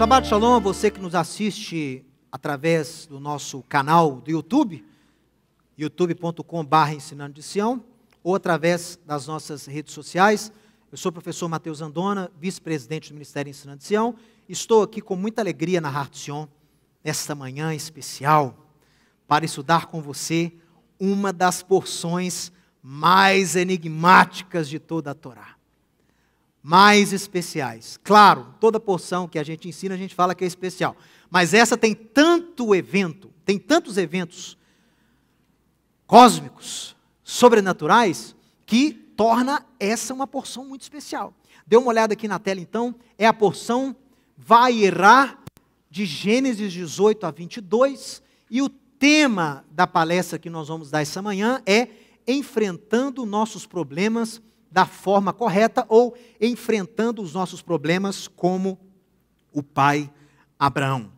Shabbat Shalom a você que nos assiste através do nosso canal do YouTube, youtube.com.br ensinando de Sião, ou através das nossas redes sociais. Eu sou o professor Matheus Andona, vice-presidente do Ministério Ensinando de Sião. Estou aqui com muita alegria na Rádio Sion, nesta manhã especial, para estudar com você uma das porções mais enigmáticas de toda a Torá mais especiais. Claro, toda porção que a gente ensina, a gente fala que é especial. Mas essa tem tanto evento, tem tantos eventos cósmicos, sobrenaturais, que torna essa uma porção muito especial. Dê uma olhada aqui na tela, então, é a porção vai errar de Gênesis 18 a 22, e o tema da palestra que nós vamos dar essa manhã é enfrentando nossos problemas da forma correta ou enfrentando os nossos problemas como o pai Abraão.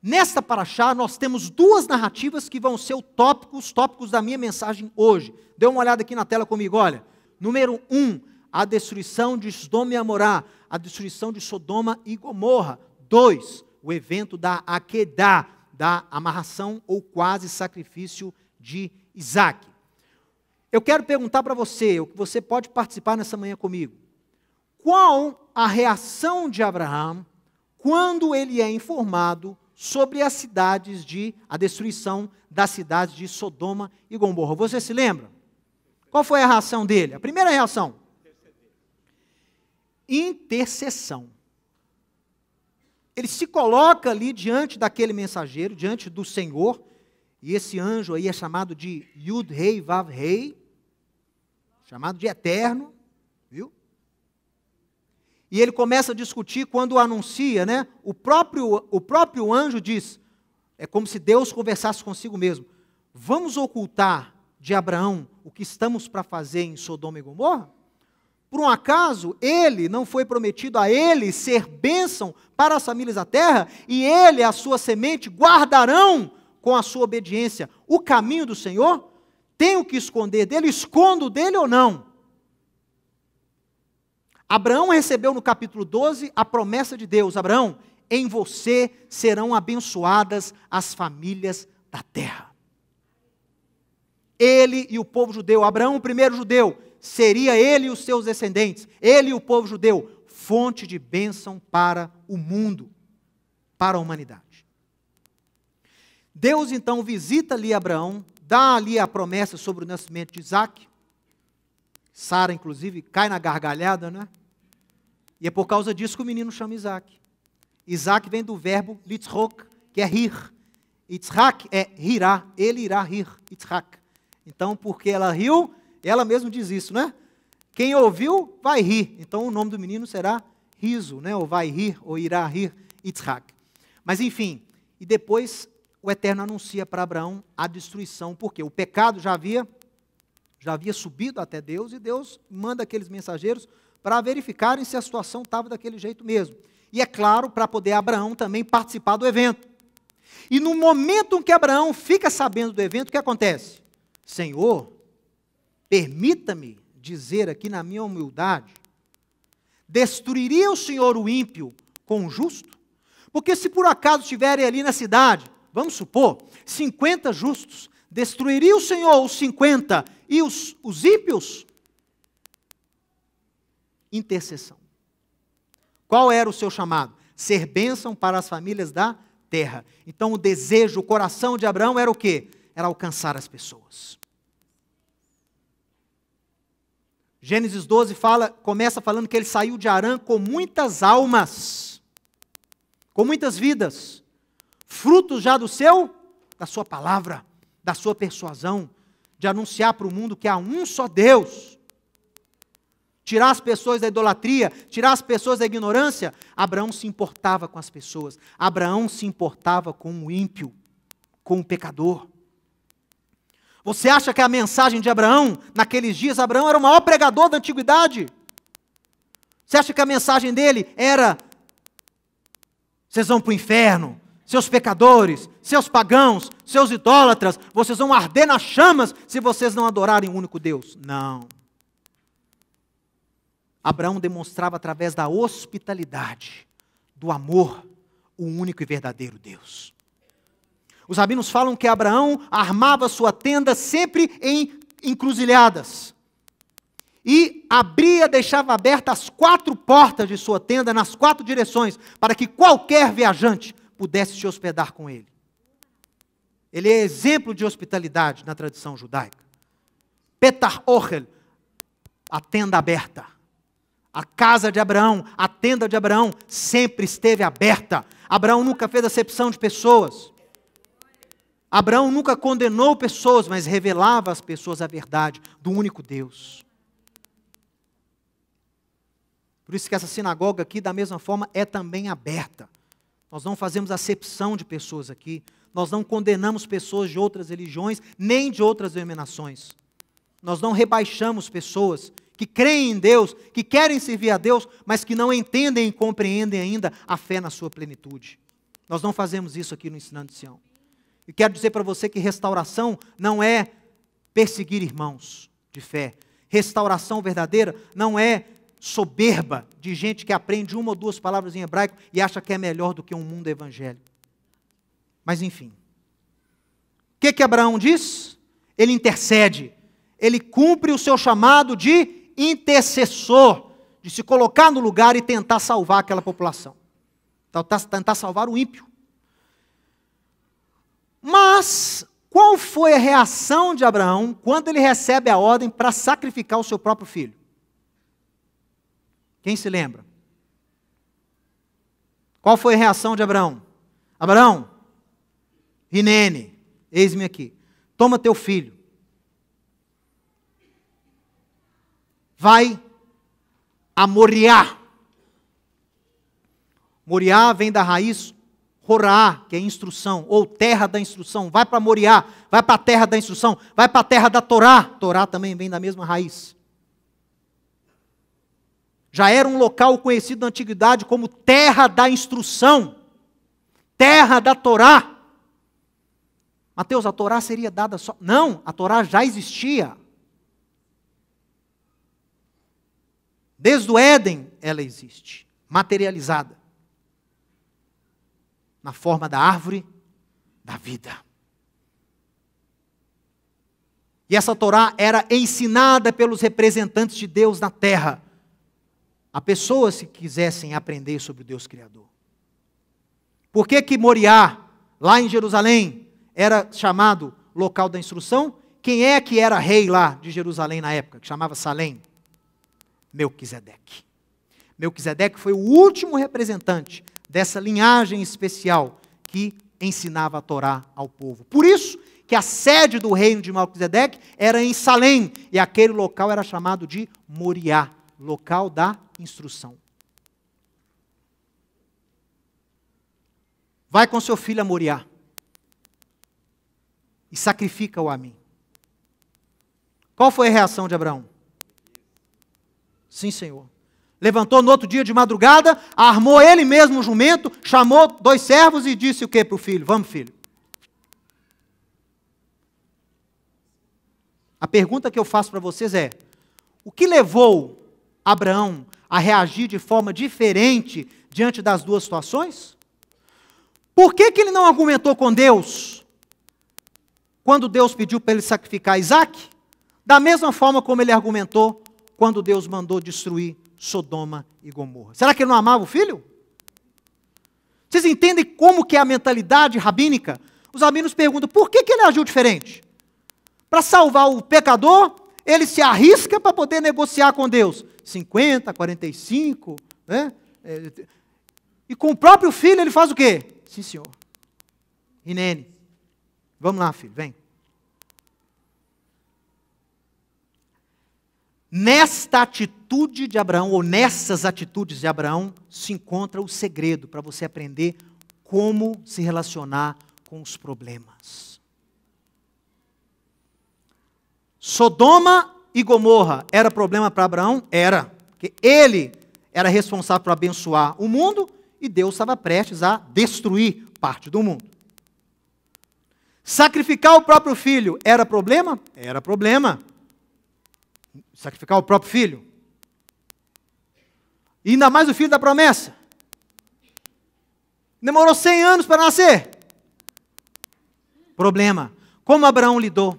Nesta paraxá, nós temos duas narrativas que vão ser tópico, os tópicos da minha mensagem hoje. Dê uma olhada aqui na tela comigo, olha. Número um, a destruição de Sodoma e Amorá, a destruição de Sodoma e Gomorra. Dois, o evento da Aquedá, da amarração ou quase sacrifício de Isaac. Eu quero perguntar para você, o que você pode participar nessa manhã comigo. Qual a reação de Abraão quando ele é informado sobre as cidades de a destruição das cidades de Sodoma e Gomorra? Você se lembra? Qual foi a reação dele? A primeira reação? Intercessão. Ele se coloca ali diante daquele mensageiro, diante do Senhor, e esse anjo aí é chamado de Yud-Rei-Vav-Rei, chamado de eterno, viu? E ele começa a discutir quando anuncia, né? O próprio, o próprio anjo diz: é como se Deus conversasse consigo mesmo. Vamos ocultar de Abraão o que estamos para fazer em Sodoma e Gomorra? Por um acaso, ele não foi prometido a ele ser bênção para as famílias da terra, e ele e a sua semente guardarão com a sua obediência o caminho do Senhor? tenho que esconder dele, escondo dele ou não? Abraão recebeu no capítulo 12 a promessa de Deus: Abraão, em você serão abençoadas as famílias da terra. Ele e o povo judeu, Abraão, o primeiro judeu, seria ele e os seus descendentes, ele e o povo judeu, fonte de bênção para o mundo, para a humanidade. Deus então visita ali Abraão dá ali a promessa sobre o nascimento de Isaac. Sara, inclusive, cai na gargalhada, né? E é por causa disso que o menino chama Isaac. Isaac vem do verbo litzrok, que é rir. Itzhak é rirá, ele irá rir, Itzhak. Então, porque ela riu, ela mesma diz isso, né? Quem ouviu, vai rir. Então, o nome do menino será riso, né? Ou vai rir, ou irá rir, Itzhak. Mas, enfim, e depois o Eterno anuncia para Abraão a destruição, porque o pecado já havia já havia subido até Deus e Deus manda aqueles mensageiros para verificarem se a situação estava daquele jeito mesmo. E é claro, para poder Abraão também participar do evento. E no momento em que Abraão fica sabendo do evento, o que acontece? Senhor, permita-me dizer aqui na minha humildade, destruiria o Senhor o ímpio com o justo? Porque se por acaso estiverem ali na cidade vamos supor, 50 justos, destruiria o Senhor os 50 e os, os ímpios? Intercessão. Qual era o seu chamado? Ser bênção para as famílias da terra. Então o desejo, o coração de Abraão era o quê? Era alcançar as pessoas. Gênesis 12 fala, começa falando que ele saiu de Arã com muitas almas, com muitas vidas fruto já do seu, da sua palavra, da sua persuasão, de anunciar para o mundo que há um só Deus. Tirar as pessoas da idolatria, tirar as pessoas da ignorância. Abraão se importava com as pessoas. Abraão se importava com o ímpio, com o pecador. Você acha que a mensagem de Abraão, naqueles dias, Abraão era o maior pregador da antiguidade? Você acha que a mensagem dele era: vocês vão para o inferno, seus pecadores, seus pagãos, seus idólatras, vocês vão arder nas chamas se vocês não adorarem o único Deus. Não. Abraão demonstrava através da hospitalidade, do amor, o único e verdadeiro Deus. Os rabinos falam que Abraão armava sua tenda sempre em encruzilhadas. E abria, deixava abertas as quatro portas de sua tenda nas quatro direções, para que qualquer viajante pudesse te hospedar com ele. Ele é exemplo de hospitalidade na tradição judaica. Petar Ochel, a tenda aberta. A casa de Abraão, a tenda de Abraão sempre esteve aberta. Abraão nunca fez acepção de pessoas. Abraão nunca condenou pessoas, mas revelava às pessoas a verdade do único Deus. Por isso que essa sinagoga aqui, da mesma forma, é também aberta. Nós não fazemos acepção de pessoas aqui, nós não condenamos pessoas de outras religiões, nem de outras denominações. Nós não rebaixamos pessoas que creem em Deus, que querem servir a Deus, mas que não entendem e compreendem ainda a fé na sua plenitude. Nós não fazemos isso aqui no Ensinando de Sião. E quero dizer para você que restauração não é perseguir irmãos de fé. Restauração verdadeira não é soberba de gente que aprende uma ou duas palavras em hebraico e acha que é melhor do que um mundo evangélico. Mas enfim. O que, que Abraão diz? Ele intercede. Ele cumpre o seu chamado de intercessor, de se colocar no lugar e tentar salvar aquela população. Tá, tentar salvar o ímpio. Mas qual foi a reação de Abraão quando ele recebe a ordem para sacrificar o seu próprio filho? Quem se lembra? Qual foi a reação de Abraão? Abraão, Rinene, eis-me aqui. Toma teu filho. Vai a Moriá. Moriá vem da raiz Roraá, que é instrução, ou terra da instrução. Vai para Moriá, vai para a terra da instrução, vai para a terra da Torá. Torá também vem da mesma raiz. Já era um local conhecido na antiguidade como terra da instrução, terra da Torá. Mateus, a Torá seria dada só. Não, a Torá já existia. Desde o Éden ela existe, materializada na forma da árvore da vida. E essa Torá era ensinada pelos representantes de Deus na terra a pessoas que quisessem aprender sobre o Deus Criador. Por que que Moriá, lá em Jerusalém, era chamado local da instrução? Quem é que era rei lá de Jerusalém na época, que chamava Salém? Melquisedeque. Melquisedeque foi o último representante dessa linhagem especial que ensinava a Torá ao povo. Por isso que a sede do reino de Melquisedeque era em Salém, e aquele local era chamado de Moriá, local da instrução. Vai com seu filho a Moriá e sacrifica-o a mim. Qual foi a reação de Abraão? Sim, Senhor. Levantou no outro dia de madrugada, armou ele mesmo um jumento, chamou dois servos e disse o que para o filho? Vamos, filho. A pergunta que eu faço para vocês é: o que levou Abraão a reagir de forma diferente diante das duas situações? Por que, que ele não argumentou com Deus quando Deus pediu para ele sacrificar Isaac? Da mesma forma como ele argumentou quando Deus mandou destruir Sodoma e Gomorra. Será que ele não amava o filho? Vocês entendem como que é a mentalidade rabínica? Os rabinos perguntam, por que, que ele agiu diferente? Para salvar o pecador, ele se arrisca para poder negociar com Deus. 50, 45, né? É, e com o próprio filho ele faz o quê? Sim, senhor. Rinene, vamos lá, filho, vem. Nesta atitude de Abraão, ou nessas atitudes de Abraão, se encontra o segredo para você aprender como se relacionar com os problemas. Sodoma e Gomorra era problema para Abraão? Era. Porque ele era responsável por abençoar o mundo e Deus estava prestes a destruir parte do mundo. Sacrificar o próprio filho era problema? Era problema. Sacrificar o próprio filho. E ainda mais o filho da promessa. Demorou 100 anos para nascer. Problema. Como Abraão lidou?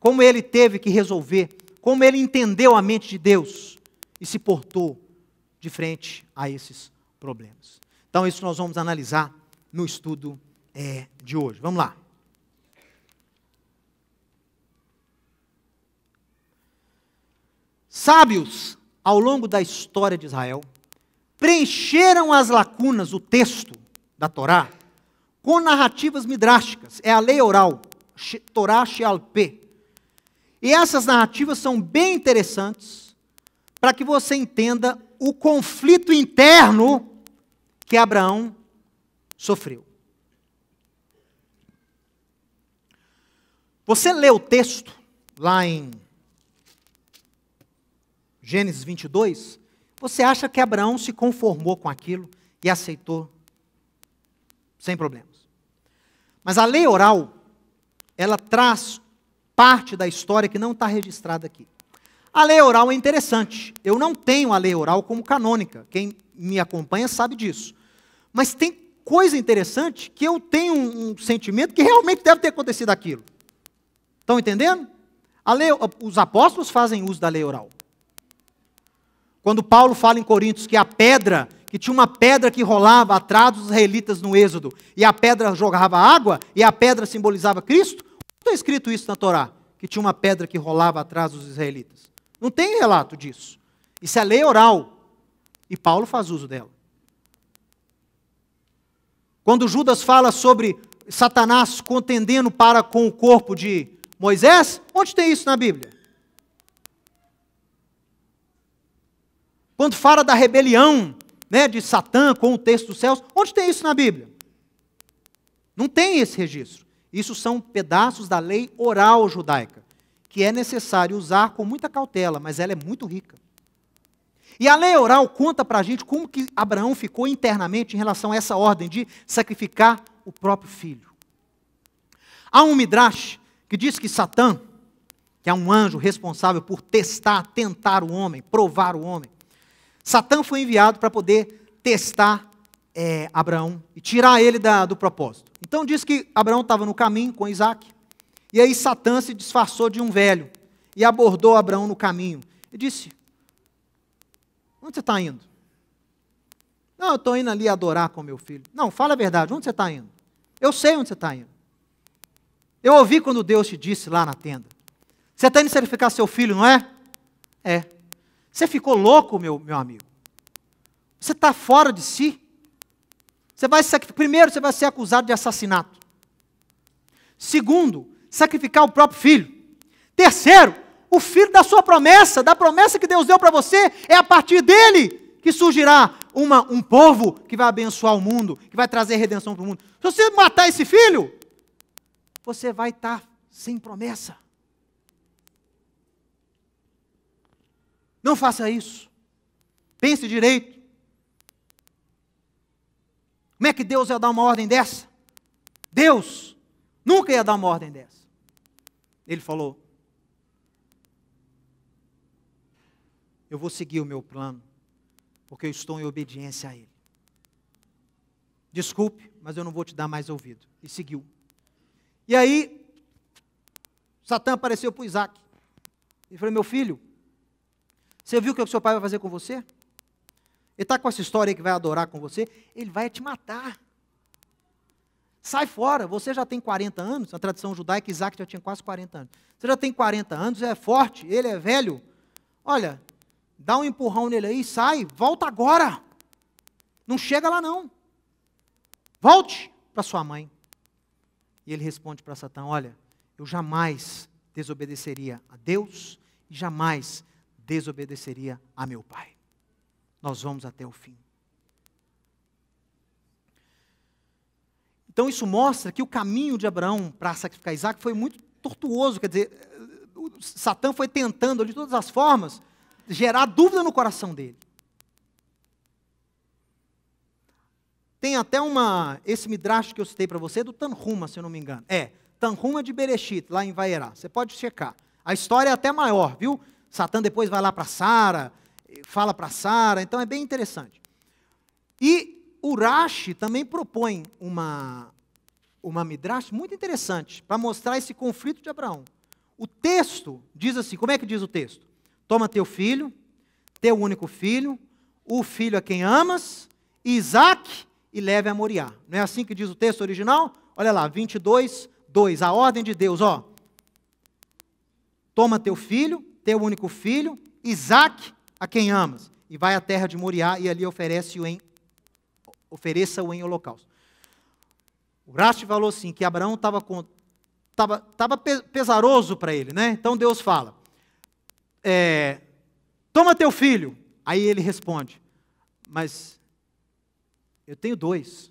Como ele teve que resolver como ele entendeu a mente de Deus e se portou de frente a esses problemas. Então, isso nós vamos analisar no estudo é, de hoje. Vamos lá. Sábios, ao longo da história de Israel, preencheram as lacunas do texto da Torá com narrativas midrásticas. É a lei oral, Torá Shealpe, e essas narrativas são bem interessantes para que você entenda o conflito interno que Abraão sofreu. Você lê o texto lá em Gênesis 22, você acha que Abraão se conformou com aquilo e aceitou sem problemas. Mas a lei oral, ela traz parte da história que não está registrada aqui. A lei oral é interessante. Eu não tenho a lei oral como canônica. Quem me acompanha sabe disso. Mas tem coisa interessante que eu tenho um, sentimento que realmente deve ter acontecido aquilo. Estão entendendo? Lei, os apóstolos fazem uso da lei oral. Quando Paulo fala em Coríntios que a pedra, que tinha uma pedra que rolava atrás dos israelitas no Êxodo, e a pedra jogava água, e a pedra simbolizava Cristo, está escrito isso na Torá, que tinha uma pedra que rolava atrás dos israelitas. Não tem relato disso. Isso é lei oral. E Paulo faz uso dela. Quando Judas fala sobre Satanás contendendo para com o corpo de Moisés, onde tem isso na Bíblia? Quando fala da rebelião né, de Satã com o texto dos céus, onde tem isso na Bíblia? Não tem esse registro. Isso são pedaços da lei oral judaica, que é necessário usar com muita cautela, mas ela é muito rica. E a lei oral conta para a gente como que Abraão ficou internamente em relação a essa ordem de sacrificar o próprio filho. Há um midrash que diz que Satã, que é um anjo responsável por testar, tentar o homem, provar o homem, Satã foi enviado para poder testar é, Abraão e tirar ele da, do propósito. Então diz que Abraão estava no caminho com Isaac, e aí Satã se disfarçou de um velho e abordou Abraão no caminho e disse: Onde você está indo? Não, eu estou indo ali adorar com meu filho. Não, fala a verdade, onde você está indo? Eu sei onde você está indo. Eu ouvi quando Deus te disse lá na tenda. Você está indo sacrificar seu filho, não é? É. Você ficou louco, meu, meu amigo. Você está fora de si. Você vai primeiro você vai ser acusado de assassinato. Segundo, sacrificar o próprio filho. Terceiro, o filho da sua promessa, da promessa que Deus deu para você, é a partir dele que surgirá uma, um povo que vai abençoar o mundo, que vai trazer redenção para o mundo. Se você matar esse filho, você vai estar tá sem promessa. Não faça isso. Pense direito. Como é que Deus ia dar uma ordem dessa? Deus nunca ia dar uma ordem dessa. Ele falou: Eu vou seguir o meu plano, porque eu estou em obediência a Ele. Desculpe, mas eu não vou te dar mais ouvido. E seguiu. E aí, Satã apareceu para Isaac. E falou: Meu filho, você viu o que o seu pai vai fazer com você? Ele está com essa história aí que vai adorar com você, ele vai te matar. Sai fora, você já tem 40 anos, na tradição judaica, Isaac já tinha quase 40 anos. Você já tem 40 anos, é forte, ele é velho. Olha, dá um empurrão nele aí, sai, volta agora. Não chega lá não. Volte para sua mãe. E ele responde para Satã: Olha, eu jamais desobedeceria a Deus e jamais desobedeceria a meu pai nós vamos até o fim. Então isso mostra que o caminho de Abraão para sacrificar Isaac foi muito tortuoso, quer dizer, Satã foi tentando de todas as formas gerar dúvida no coração dele. Tem até uma, esse midrash que eu citei para você, do Tanhuma, se eu não me engano. É, Tanhuma de Berechit, lá em Vaierá. Você pode checar. A história é até maior, viu? Satã depois vai lá para Sara, fala para Sara, então é bem interessante. E Urashi também propõe uma, uma midrash muito interessante para mostrar esse conflito de Abraão. O texto diz assim: como é que diz o texto? Toma teu filho, teu único filho, o filho a quem amas, Isaac, e leve a Moriá. Não é assim que diz o texto original? Olha lá, 22, 2. A ordem de Deus, ó. Toma teu filho, teu único filho, Isaac, a quem amas, e vai à terra de Moriá e ali oferece-o em ofereça-o em holocausto. O Rashi falou assim que Abraão estava tava, tava pesaroso para ele, né? Então Deus fala: é, toma teu filho. Aí ele responde: mas eu tenho dois.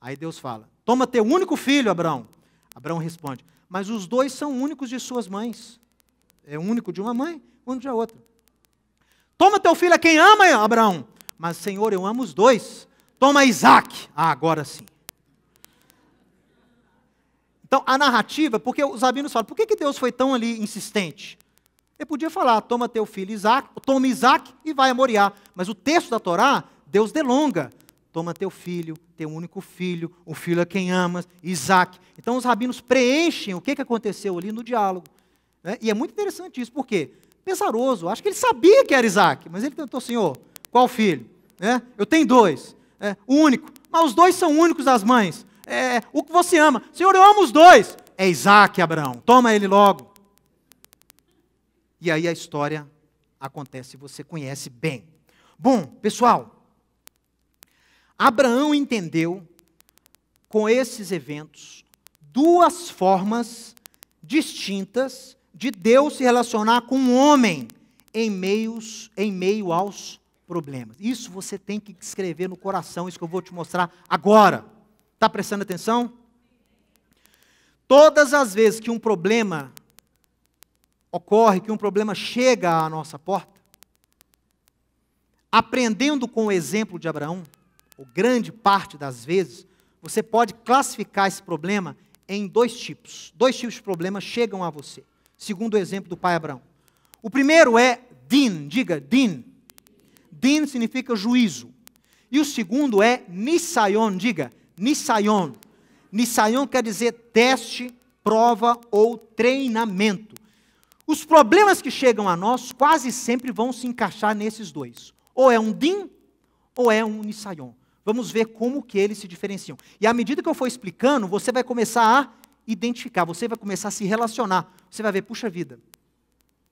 Aí Deus fala: toma teu único filho, Abraão. Abraão responde: mas os dois são únicos de suas mães. É único de uma mãe, único de outra. Toma teu filho a quem ama, Abraão. Mas, Senhor, eu amo os dois. Toma Isaac. Ah, agora sim. Então, a narrativa, porque os rabinos falam, por que, que Deus foi tão ali insistente? Ele podia falar, toma teu filho Isaac, toma Isaac e vai a Moriá. Mas o texto da Torá, Deus delonga. Toma teu filho, teu único filho, o filho a quem amas, Isaac. Então os rabinos preenchem o que, que aconteceu ali no diálogo. Né? E é muito interessante isso, por quê? Porque pesaroso. Acho que ele sabia que era Isaac, mas ele tentou, Senhor, qual filho? É, eu tenho dois, é, único. Mas os dois são únicos das mães. É, o que você ama? Senhor, eu amo os dois. É Isaac, Abraão. Toma ele logo. E aí a história acontece, você conhece bem. Bom, pessoal, Abraão entendeu com esses eventos duas formas distintas de Deus se relacionar com o homem em, meios, em meio aos problemas. Isso você tem que escrever no coração, isso que eu vou te mostrar agora. Está prestando atenção? Todas as vezes que um problema ocorre, que um problema chega à nossa porta, aprendendo com o exemplo de Abraão, ou grande parte das vezes, você pode classificar esse problema em dois tipos. Dois tipos de problemas chegam a você segundo o exemplo do pai Abraão. O primeiro é din, diga din. Din significa juízo. E o segundo é nisayon, diga nisayon. Nisayon quer dizer teste, prova ou treinamento. Os problemas que chegam a nós quase sempre vão se encaixar nesses dois. Ou é um din ou é um nisayon. Vamos ver como que eles se diferenciam. E à medida que eu for explicando, você vai começar a identificar, você vai começar a se relacionar. Você vai ver, puxa vida,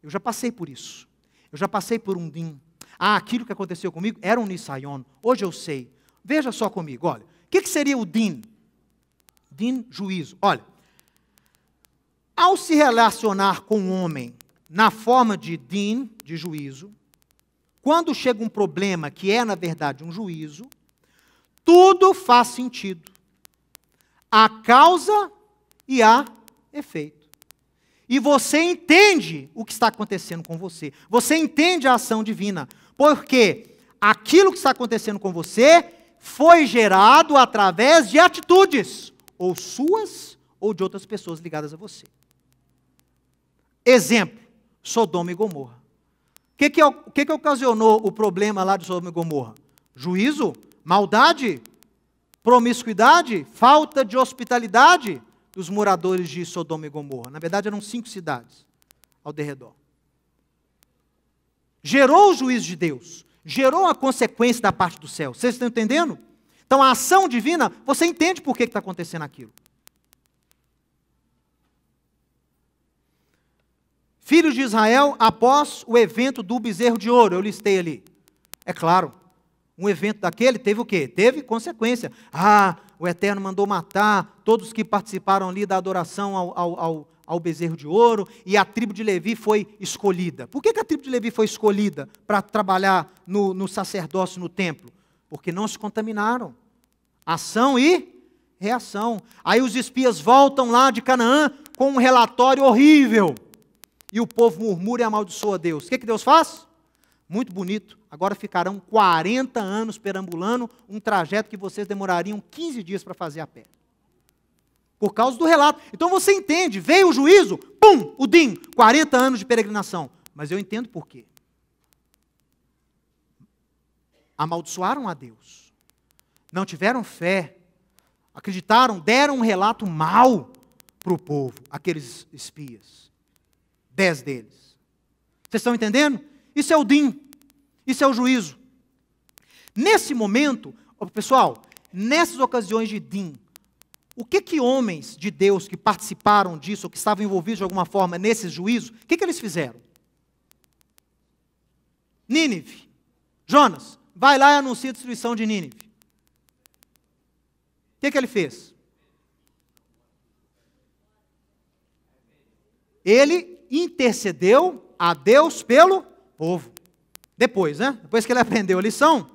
eu já passei por isso. Eu já passei por um DIN. Ah, aquilo que aconteceu comigo era um Nisayon. Hoje eu sei. Veja só comigo, olha. O que, que seria o DIN? Din, juízo. Olha, ao se relacionar com o homem na forma de din, de juízo, quando chega um problema que é, na verdade, um juízo, tudo faz sentido. A causa e há efeito. E você entende o que está acontecendo com você. Você entende a ação divina. Porque aquilo que está acontecendo com você foi gerado através de atitudes, ou suas ou de outras pessoas ligadas a você. Exemplo: Sodoma e Gomorra. O que, que, que, que ocasionou o problema lá de Sodoma e Gomorra? Juízo? Maldade? Promiscuidade? Falta de hospitalidade? os moradores de Sodoma e Gomorra. Na verdade, eram cinco cidades ao derredor. Gerou o juízo de Deus, gerou a consequência da parte do céu. Vocês estão entendendo? Então, a ação divina, você entende por que está acontecendo aquilo. Filhos de Israel, após o evento do bezerro de ouro, eu listei ali. É claro, um evento daquele teve o quê? Teve consequência. Ah, o Eterno mandou matar todos que participaram ali da adoração ao, ao, ao, ao bezerro de ouro, e a tribo de Levi foi escolhida. Por que, que a tribo de Levi foi escolhida para trabalhar no, no sacerdócio no templo? Porque não se contaminaram. Ação e reação. Aí os espias voltam lá de Canaã com um relatório horrível. E o povo murmura e amaldiçoa Deus. O que, que Deus faz? Muito bonito agora ficarão 40 anos perambulando um trajeto que vocês demorariam 15 dias para fazer a pé. Por causa do relato. Então você entende, veio o juízo, pum, o dim, 40 anos de peregrinação. Mas eu entendo por quê. Amaldiçoaram a Deus. Não tiveram fé. Acreditaram, deram um relato mau para o povo, aqueles espias. Dez deles. Vocês estão entendendo? Isso é o dim. Isso é o juízo. Nesse momento, pessoal, nessas ocasiões de Din, o que que homens de Deus que participaram disso, ou que estavam envolvidos de alguma forma nesse juízo, o que que eles fizeram? Nínive. Jonas, vai lá e anuncia a destruição de Nínive. O que que ele fez? Ele intercedeu a Deus pelo povo. Depois, né? Depois que ele aprendeu a lição,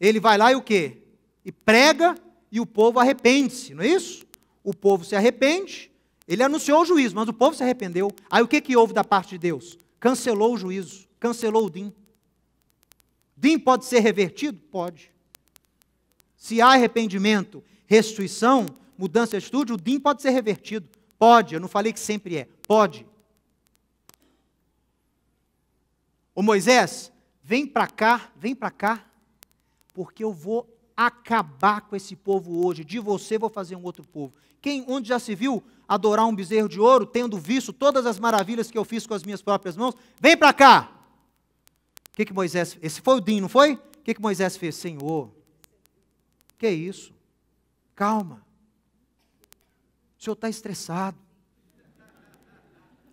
ele vai lá e o quê? E prega e o povo arrepende-se, não é isso? O povo se arrepende, ele anunciou o juízo, mas o povo se arrependeu. Aí o que, que houve da parte de Deus? Cancelou o juízo, cancelou o DIM. DIM pode ser revertido? Pode. Se há arrependimento, restituição, mudança de atitude, o DIM pode ser revertido. Pode, eu não falei que sempre é, pode. Ô Moisés, vem para cá, vem para cá, porque eu vou acabar com esse povo hoje. De você vou fazer um outro povo. Quem onde já se viu adorar um bezerro de ouro, tendo visto todas as maravilhas que eu fiz com as minhas próprias mãos? Vem para cá. O que que Moisés, esse foi o Dinho, não foi? O que que Moisés fez? Senhor, que é isso? Calma. O senhor está estressado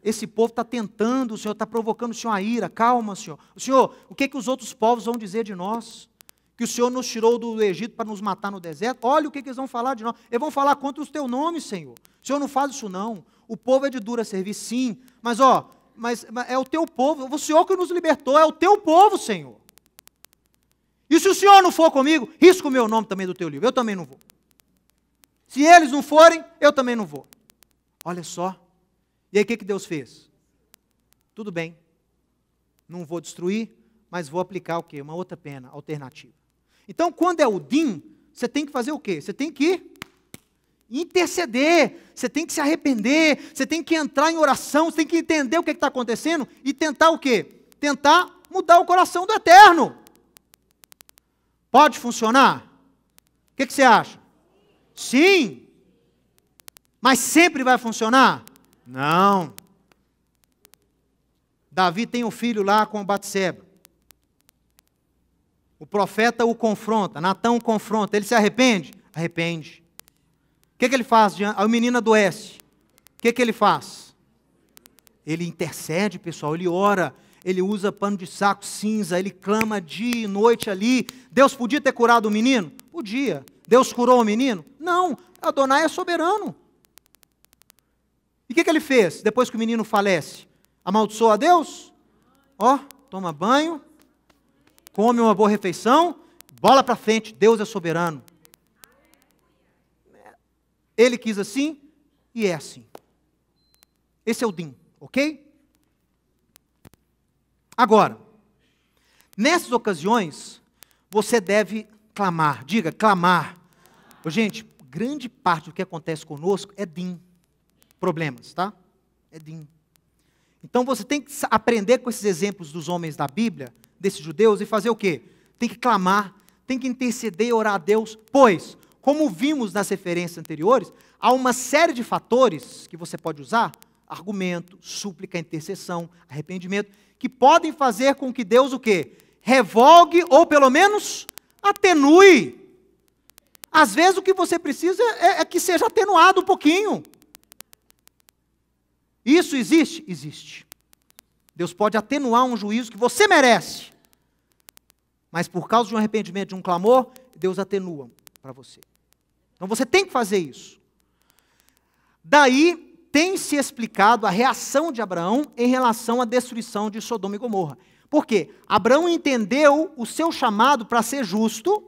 esse povo está tentando, o Senhor está provocando o Senhor a ira, calma, Senhor. O Senhor, o que, que os outros povos vão dizer de nós? Que o Senhor nos tirou do Egito para nos matar no deserto? Olha o que, que eles vão falar de nós. Eles vão falar contra o teu nome, Senhor. O Senhor não faz isso, não. O povo é de dura servir, sim. Mas, ó, mas, mas é o teu povo. O Senhor que nos libertou, é o teu povo, Senhor. E se o Senhor não for comigo, risca o meu nome também do teu livro. Eu também não vou. Se eles não forem, eu também não vou. Olha só, e aí o que, que Deus fez? Tudo bem, não vou destruir, mas vou aplicar o quê? Uma outra pena alternativa. Então, quando é o DIN, você tem que fazer o quê? Você tem que interceder, você tem que se arrepender, você tem que entrar em oração, você tem que entender o que é está acontecendo e tentar o quê? Tentar mudar o coração do eterno. Pode funcionar? O que, que você acha? Sim. Mas sempre vai funcionar? Não. Davi tem um filho lá com Batseba. O profeta o confronta, Natão o confronta. Ele se arrepende? Arrepende. O que, que ele faz? A menina adoece. O que, que ele faz? Ele intercede, pessoal, ele ora, ele usa pano de saco cinza, ele clama dia e noite ali. Deus podia ter curado o menino? Podia. Deus curou o menino? Não, Adonai é soberano. E o que, que ele fez depois que o menino falece? Amaldiçoa a Deus? Ó, oh, toma banho, come uma boa refeição, bola para frente, Deus é soberano. Ele quis assim e é assim. Esse é o DIN, ok? Agora, nessas ocasiões, você deve clamar, diga, clamar. Gente, grande parte do que acontece conosco é DIN problemas, tá? É Então você tem que aprender com esses exemplos dos homens da Bíblia, desses judeus, e fazer o quê? Tem que clamar, tem que interceder e orar a Deus, pois, como vimos nas referências anteriores, há uma série de fatores que você pode usar, argumento, súplica, intercessão, arrependimento, que podem fazer com que Deus o quê? Revogue ou pelo menos atenue. Às vezes o que você precisa é, é que seja atenuado um pouquinho. Isso existe? Existe. Deus pode atenuar um juízo que você merece. Mas por causa de um arrependimento, de um clamor, Deus atenua para você. Então você tem que fazer isso. Daí tem se explicado a reação de Abraão em relação à destruição de Sodoma e Gomorra. Por quê? Abraão entendeu o seu chamado para ser justo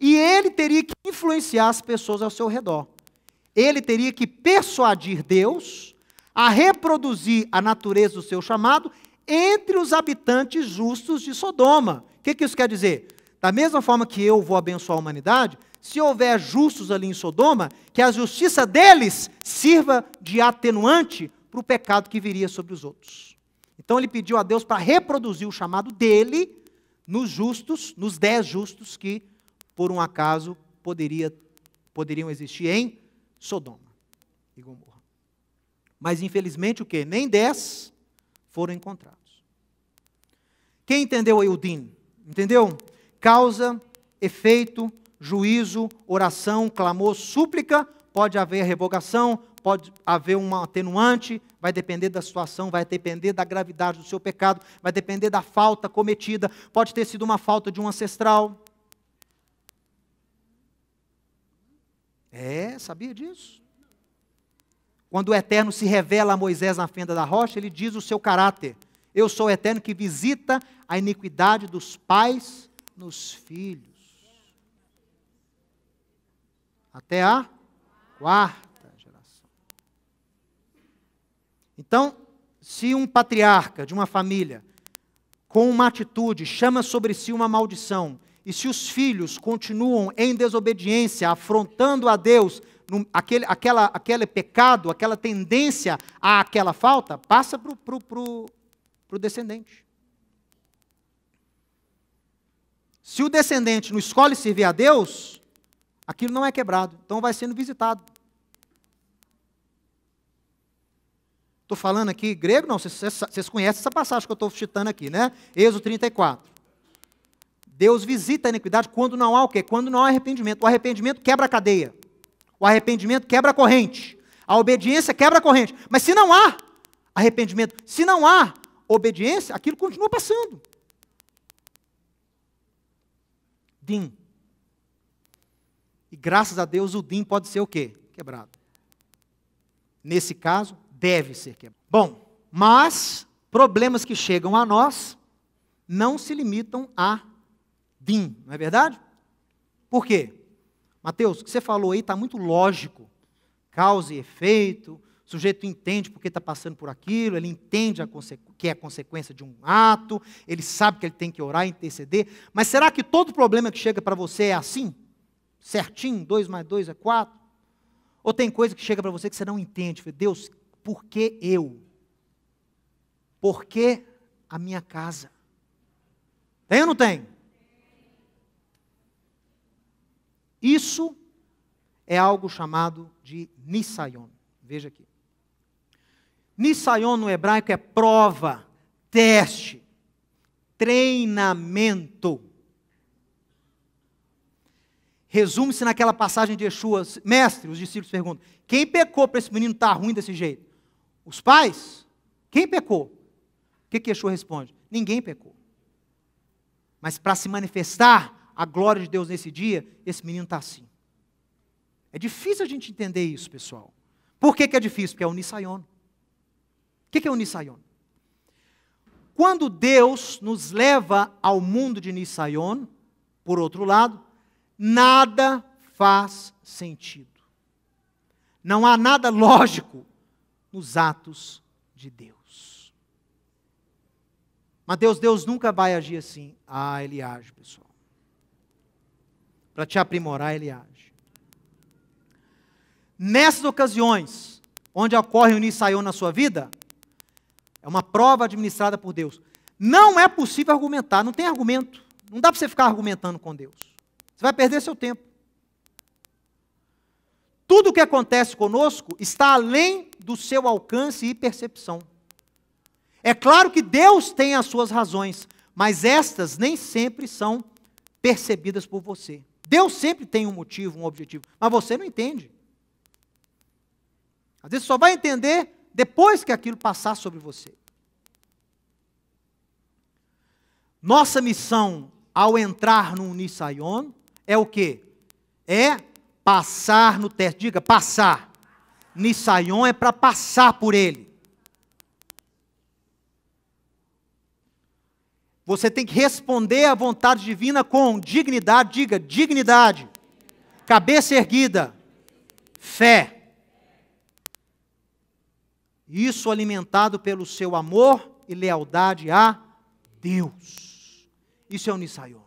e ele teria que influenciar as pessoas ao seu redor. Ele teria que persuadir Deus a reproduzir a natureza do seu chamado entre os habitantes justos de Sodoma. O que, que isso quer dizer? Da mesma forma que eu vou abençoar a humanidade, se houver justos ali em Sodoma, que a justiça deles sirva de atenuante para o pecado que viria sobre os outros. Então ele pediu a Deus para reproduzir o chamado dele nos justos, nos dez justos que, por um acaso, poderia, poderiam existir em Sodoma e Gomorra. Mas infelizmente o que? Nem dez foram encontrados. Quem entendeu Eudim? Entendeu? Causa, efeito, juízo, oração, clamor, súplica, pode haver revogação, pode haver um atenuante, vai depender da situação, vai depender da gravidade do seu pecado, vai depender da falta cometida, pode ter sido uma falta de um ancestral. É, sabia disso? Quando o Eterno se revela a Moisés na fenda da rocha, ele diz o seu caráter: Eu sou o Eterno que visita a iniquidade dos pais nos filhos. Até a quarta geração. Então, se um patriarca de uma família, com uma atitude, chama sobre si uma maldição, e se os filhos continuam em desobediência, afrontando a Deus, aquele, aquela, aquele pecado, aquela tendência a aquela falta, passa para o pro, pro, pro descendente. Se o descendente não escolhe servir a Deus, aquilo não é quebrado, então vai sendo visitado. Estou falando aqui grego? Não, vocês conhecem essa passagem que eu estou citando aqui, né? Êxodo 34. Deus visita a iniquidade quando não há o quê? Quando não há arrependimento. O arrependimento quebra a cadeia. O arrependimento quebra a corrente. A obediência quebra a corrente. Mas se não há arrependimento, se não há obediência, aquilo continua passando. DIN. E graças a Deus o DIN pode ser o quê? Quebrado. Nesse caso, deve ser quebrado. Bom, mas problemas que chegam a nós não se limitam a DIN, não é verdade? Por quê? Mateus, o que você falou aí está muito lógico. Causa e efeito, o sujeito entende porque está passando por aquilo, ele entende que é a consequência de um ato, ele sabe que ele tem que orar e interceder. Mas será que todo problema que chega para você é assim? Certinho, dois mais dois é quatro? Ou tem coisa que chega para você que você não entende? Deus, por que eu? Por que a minha casa? Tem ou não tem? Isso é algo chamado de Nisayon. Veja aqui. Nisayon no hebraico é prova, teste, treinamento. Resume-se naquela passagem de Yeshua, mestre, os discípulos perguntam: quem pecou para esse menino estar tá ruim desse jeito? Os pais? Quem pecou? O que, que Yeshua responde? Ninguém pecou. Mas para se manifestar, a glória de Deus nesse dia, esse menino está assim. É difícil a gente entender isso, pessoal. Por que, que é difícil? Porque é unisaiono. O que, que é unisaiono? Quando Deus nos leva ao mundo de Nissayon, por outro lado, nada faz sentido. Não há nada lógico nos atos de Deus. Mas Deus, Deus nunca vai agir assim. Ah, ele age, pessoal. Para te aprimorar, ele age. Nessas ocasiões, onde ocorre o Nisaion na sua vida, é uma prova administrada por Deus. Não é possível argumentar, não tem argumento. Não dá para você ficar argumentando com Deus. Você vai perder seu tempo. Tudo o que acontece conosco está além do seu alcance e percepção. É claro que Deus tem as suas razões, mas estas nem sempre são percebidas por você. Deus sempre tem um motivo, um objetivo, mas você não entende. Às vezes só vai entender depois que aquilo passar sobre você. Nossa missão ao entrar no Nisayon é o quê? É passar no teste. Diga, passar. Nisayon é para passar por ele. Você tem que responder à vontade divina com dignidade, diga, dignidade, cabeça erguida, fé. Isso alimentado pelo seu amor e lealdade a Deus. Isso é o Nisaion.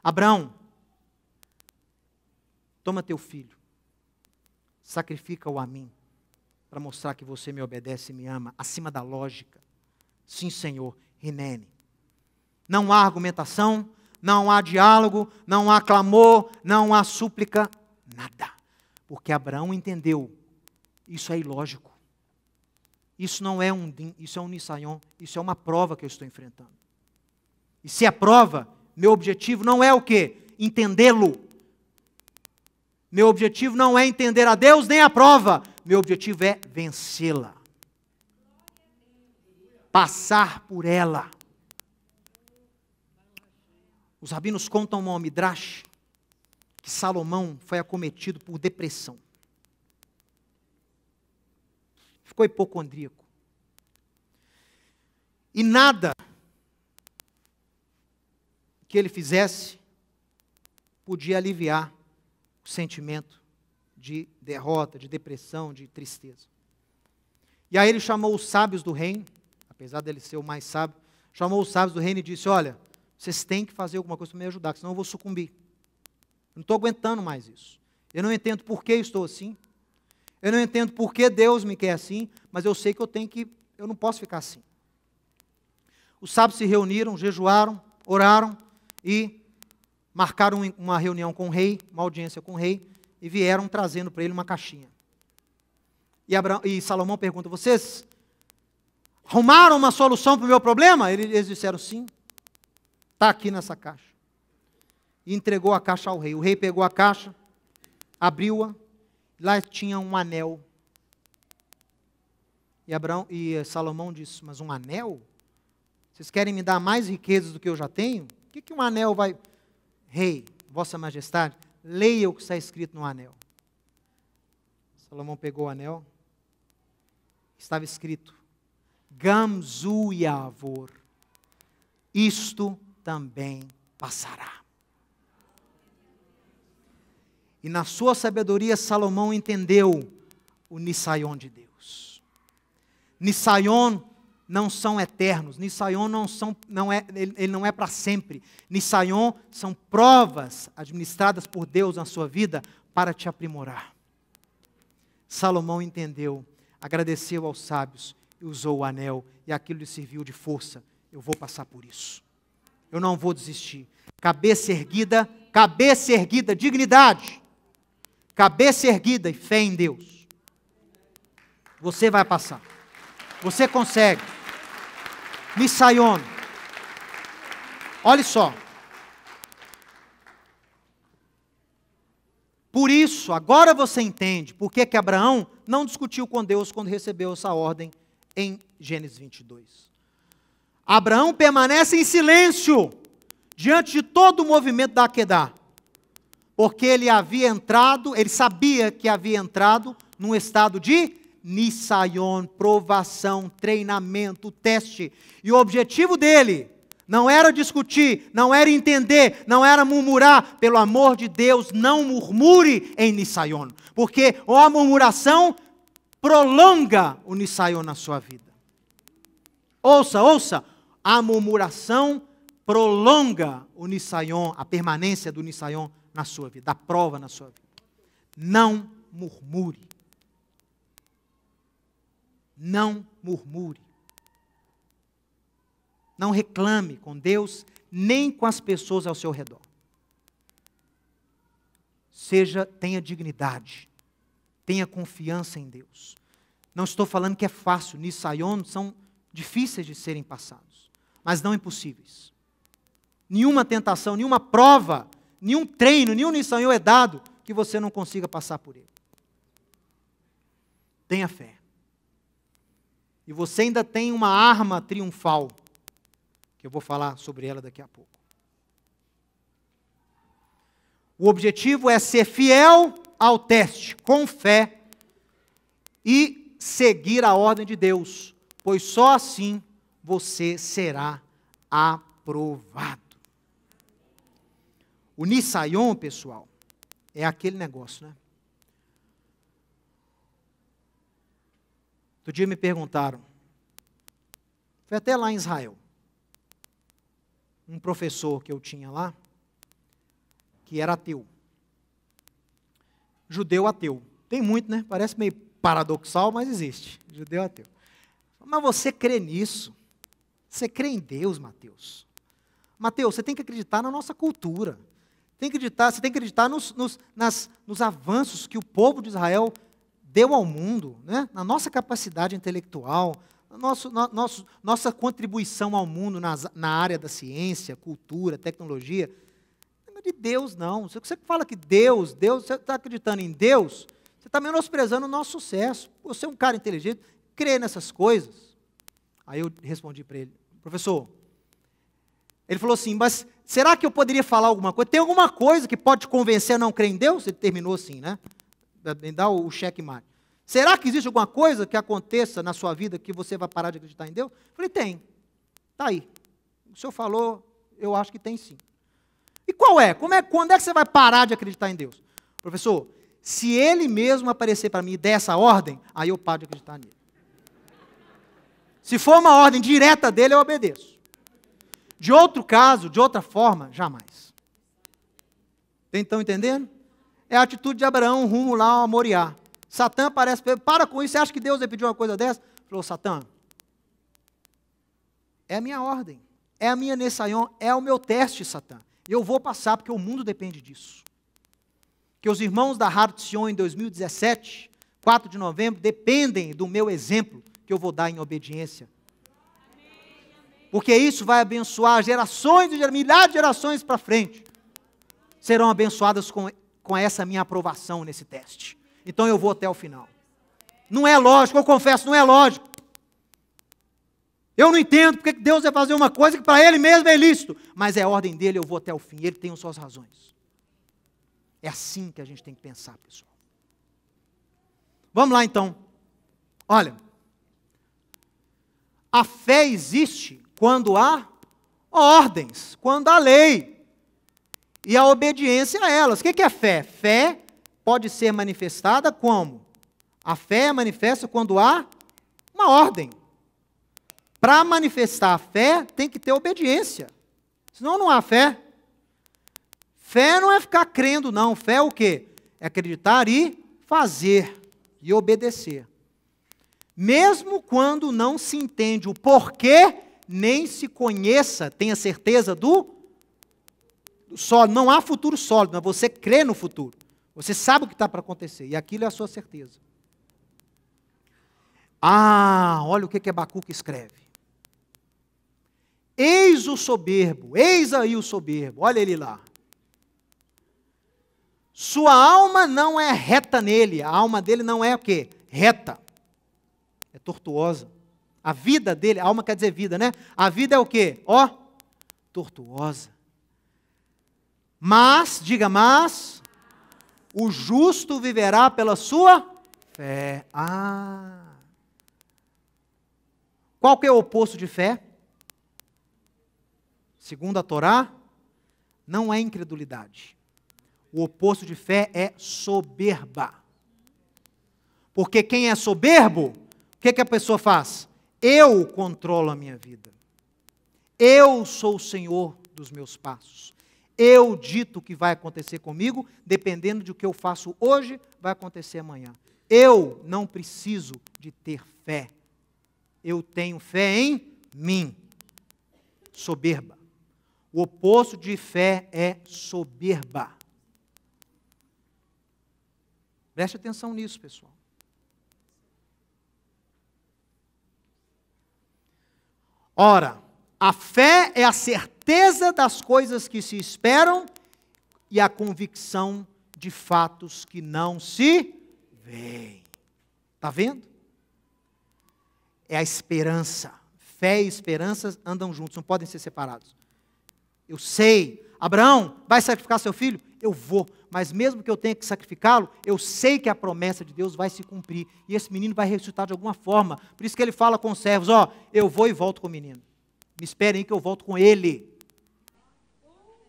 Abraão, toma teu filho, sacrifica-o a mim, para mostrar que você me obedece e me ama, acima da lógica. Sim, Senhor, Rinene. Não há argumentação, não há diálogo, não há clamor, não há súplica, nada. Porque Abraão entendeu, isso é ilógico. Isso não é um din, isso é um nisaion, isso é uma prova que eu estou enfrentando. E se é prova, meu objetivo não é o quê? Entendê-lo. Meu objetivo não é entender a Deus nem a prova. Meu objetivo é vencê-la. Passar por ela. Os rabinos contam uma midrash que Salomão foi acometido por depressão. Ficou hipocondríaco. E nada que ele fizesse podia aliviar o sentimento de derrota, de depressão, de tristeza. E aí ele chamou os sábios do reino, apesar dele ser o mais sábio, chamou os sábios do reino e disse: Olha, vocês têm que fazer alguma coisa para me ajudar, senão eu vou sucumbir. Eu não estou aguentando mais isso. Eu não entendo por que estou assim. Eu não entendo por que Deus me quer assim, mas eu sei que eu tenho que, eu não posso ficar assim. Os sábios se reuniram, jejuaram, oraram e marcaram uma reunião com o rei, uma audiência com o rei, e vieram trazendo para ele uma caixinha. E, Abraão, e Salomão pergunta: Vocês arrumaram uma solução para o meu problema? Eles disseram sim. Está aqui nessa caixa. E entregou a caixa ao rei. O rei pegou a caixa, abriu-a, lá tinha um anel. E, Abraão, e Salomão disse: Mas um anel? Vocês querem me dar mais riquezas do que eu já tenho? O que, que um anel vai. Rei, Vossa Majestade, leia o que está escrito no anel. Salomão pegou o anel. Estava escrito: Gamzu Yavor. Isto também passará. E na sua sabedoria, Salomão entendeu o Nissaion de Deus. Nissaion não são eternos, Nissaion não, são, não é, ele não é para sempre. Nissaion são provas administradas por Deus na sua vida para te aprimorar. Salomão entendeu, agradeceu aos sábios e usou o anel, e aquilo lhe serviu de força. Eu vou passar por isso eu não vou desistir. Cabeça erguida, cabeça erguida, dignidade. Cabeça erguida e fé em Deus. Você vai passar. Você consegue. Missayon. Olha só. Por isso, agora você entende por que, que Abraão não discutiu com Deus quando recebeu essa ordem em Gênesis 22. Abraão permanece em silêncio diante de todo o movimento da Aquedá, porque ele havia entrado, ele sabia que havia entrado num estado de Nisayon, provação, treinamento, teste. E o objetivo dele não era discutir, não era entender, não era murmurar. Pelo amor de Deus, não murmure em Nisayon, porque a murmuração prolonga o Nisayon na sua vida. Ouça, ouça, a murmuração prolonga o Nisayon, a permanência do Nisayon na sua vida, a prova na sua vida. Não murmure. Não murmure. Não reclame com Deus, nem com as pessoas ao seu redor. Seja, tenha dignidade. Tenha confiança em Deus. Não estou falando que é fácil, Nisayon são difíceis de serem passados mas não impossíveis. Nenhuma tentação, nenhuma prova, nenhum treino, nenhum Nissan é dado que você não consiga passar por ele. Tenha fé. E você ainda tem uma arma triunfal, que eu vou falar sobre ela daqui a pouco. O objetivo é ser fiel ao teste, com fé, e seguir a ordem de Deus, pois só assim você será aprovado. O Nissayon, pessoal, é aquele negócio, né? Outro dia me perguntaram, foi até lá em Israel, um professor que eu tinha lá, que era ateu. Judeu ateu. Tem muito, né? Parece meio paradoxal, mas existe. Judeu ateu. Mas você crê nisso? Você crê em Deus, Mateus? Mateus, você tem que acreditar na nossa cultura. Tem que acreditar, você tem que acreditar nos, nos, nas, nos avanços que o povo de Israel deu ao mundo, né? na nossa capacidade intelectual, nosso, no, nosso, nossa contribuição ao mundo nas, na área da ciência, cultura, tecnologia. Não é de Deus, não. você fala que Deus, Deus, você está acreditando em Deus, você está menosprezando o nosso sucesso. Você é um cara inteligente, crê nessas coisas. Aí eu respondi para ele: professor. Ele falou assim, mas será que eu poderia falar alguma coisa? Tem alguma coisa que pode te convencer a não crer em Deus? Ele terminou assim, né? Dá o checkmate. Será que existe alguma coisa que aconteça na sua vida que você vai parar de acreditar em Deus? Eu falei, tem. Está aí. O senhor falou, eu acho que tem sim. E qual é? Como é? Quando é que você vai parar de acreditar em Deus? Professor, se ele mesmo aparecer para mim dessa ordem, aí eu paro de acreditar nele. Se for uma ordem direta dele, eu obedeço. De outro caso, de outra forma, jamais. Estão entendendo? É a atitude de Abraão rumo lá ao Moriá. Satã parece, para com isso, você acha que Deus ia pedir uma coisa dessa? falou, Satã, é a minha ordem, é a minha Nessaion, é o meu teste, Satã. Eu vou passar, porque o mundo depende disso. Que os irmãos da Rádio Sion em 2017, 4 de novembro, dependem do meu exemplo que eu vou dar em obediência. Porque isso vai abençoar gerações e milhares de gerações para frente. Serão abençoadas com, com essa minha aprovação nesse teste. Então eu vou até o final. Não é lógico, eu confesso, não é lógico. Eu não entendo porque Deus vai fazer uma coisa que para Ele mesmo é ilícito, mas é a ordem dele, eu vou até o fim. Ele tem suas razões. É assim que a gente tem que pensar, pessoal. Vamos lá então. Olha, a fé existe quando há ordens, quando há lei. E a obediência a elas. O que é fé? Fé pode ser manifestada como? A fé é manifesta quando há uma ordem. Para manifestar a fé, tem que ter obediência. Senão não há fé. Fé não é ficar crendo, não. Fé é o quê? É acreditar e fazer e obedecer. Mesmo quando não se entende o porquê, nem se conheça, tenha certeza do sólido. Não há futuro sólido, mas você crê no futuro. Você sabe o que está para acontecer, e aquilo é a sua certeza. Ah, olha o que, que escreve. Eis o soberbo, eis aí o soberbo, olha ele lá. Sua alma não é reta nele, a alma dele não é o quê? Reta tortuosa. A vida dele, alma quer dizer vida, né? A vida é o quê? Ó, tortuosa. Mas, diga mas, o justo viverá pela sua fé. Ah. Qual que é o oposto de fé? Segundo a Torá, não é incredulidade. O oposto de fé é soberba. Porque quem é soberbo que, que a pessoa faz? Eu controlo a minha vida. Eu sou o Senhor dos meus passos. Eu dito o que vai acontecer comigo, dependendo de o que eu faço hoje, vai acontecer amanhã. Eu não preciso de ter fé. Eu tenho fé em mim. Soberba. O oposto de fé é soberba. Preste atenção nisso, pessoal. Ora, a fé é a certeza das coisas que se esperam e a convicção de fatos que não se veem. Está vendo? É a esperança. Fé e esperança andam juntos, não podem ser separados. Eu sei, Abraão, vai sacrificar seu filho? Eu vou, mas mesmo que eu tenha que sacrificá-lo, eu sei que a promessa de Deus vai se cumprir e esse menino vai ressuscitar de alguma forma. Por isso que ele fala com os servos: Ó, eu vou e volto com o menino. Me esperem que eu volto com ele.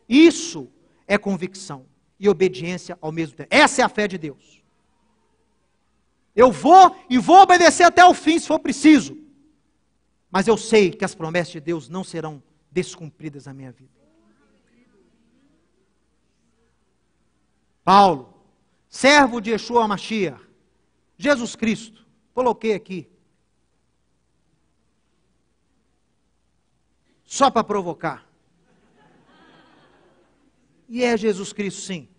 Isso é convicção e obediência ao mesmo tempo. Essa é a fé de Deus. Eu vou e vou obedecer até o fim, se for preciso. Mas eu sei que as promessas de Deus não serão descumpridas na minha vida. Paulo, servo de Yeshua Mashiach, Jesus Cristo. Coloquei aqui. Só para provocar. E é Jesus Cristo, sim.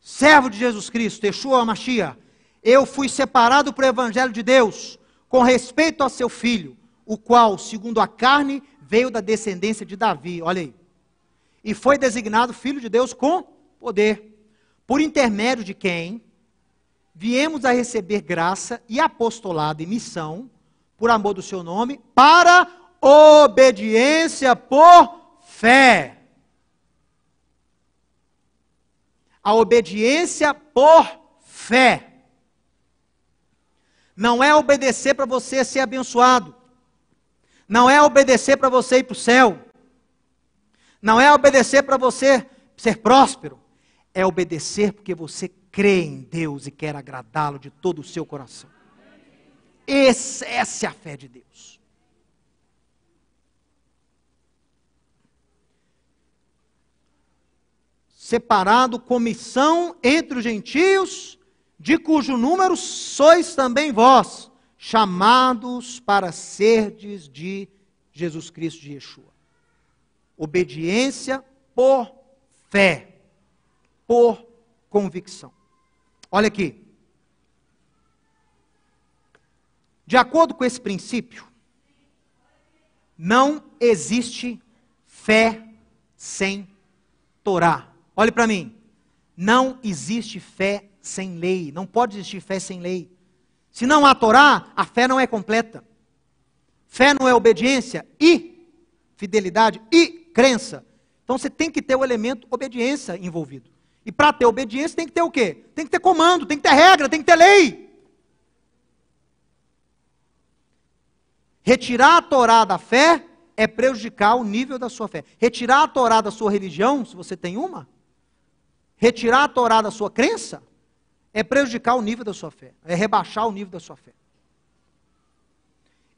Servo de Jesus Cristo, Yeshua Mashiach, eu fui separado para o Evangelho de Deus, com respeito a seu filho, o qual, segundo a carne, veio da descendência de Davi. Olha aí e foi designado Filho de Deus com poder, por intermédio de quem viemos a receber graça e apostolado e missão, por amor do seu nome, para obediência por fé. A obediência por fé. Não é obedecer para você ser abençoado. Não é obedecer para você ir para o céu não é obedecer para você ser próspero, é obedecer porque você crê em Deus e quer agradá-lo de todo o seu coração. Esse, essa é a fé de Deus. Separado comissão entre os gentios, de cujo número sois também vós, chamados para serdes de Jesus Cristo de Yeshua. Obediência por fé, por convicção. Olha aqui. De acordo com esse princípio, não existe fé sem Torá. Olhe para mim. Não existe fé sem lei. Não pode existir fé sem lei. Se não há Torá, a fé não é completa. Fé não é obediência e fidelidade e crença. Então você tem que ter o elemento obediência envolvido. E para ter obediência tem que ter o quê? Tem que ter comando, tem que ter regra, tem que ter lei. Retirar a Torá da fé é prejudicar o nível da sua fé. Retirar a Torá da sua religião, se você tem uma, retirar a Torá da sua crença, é prejudicar o nível da sua fé, é rebaixar o nível da sua fé.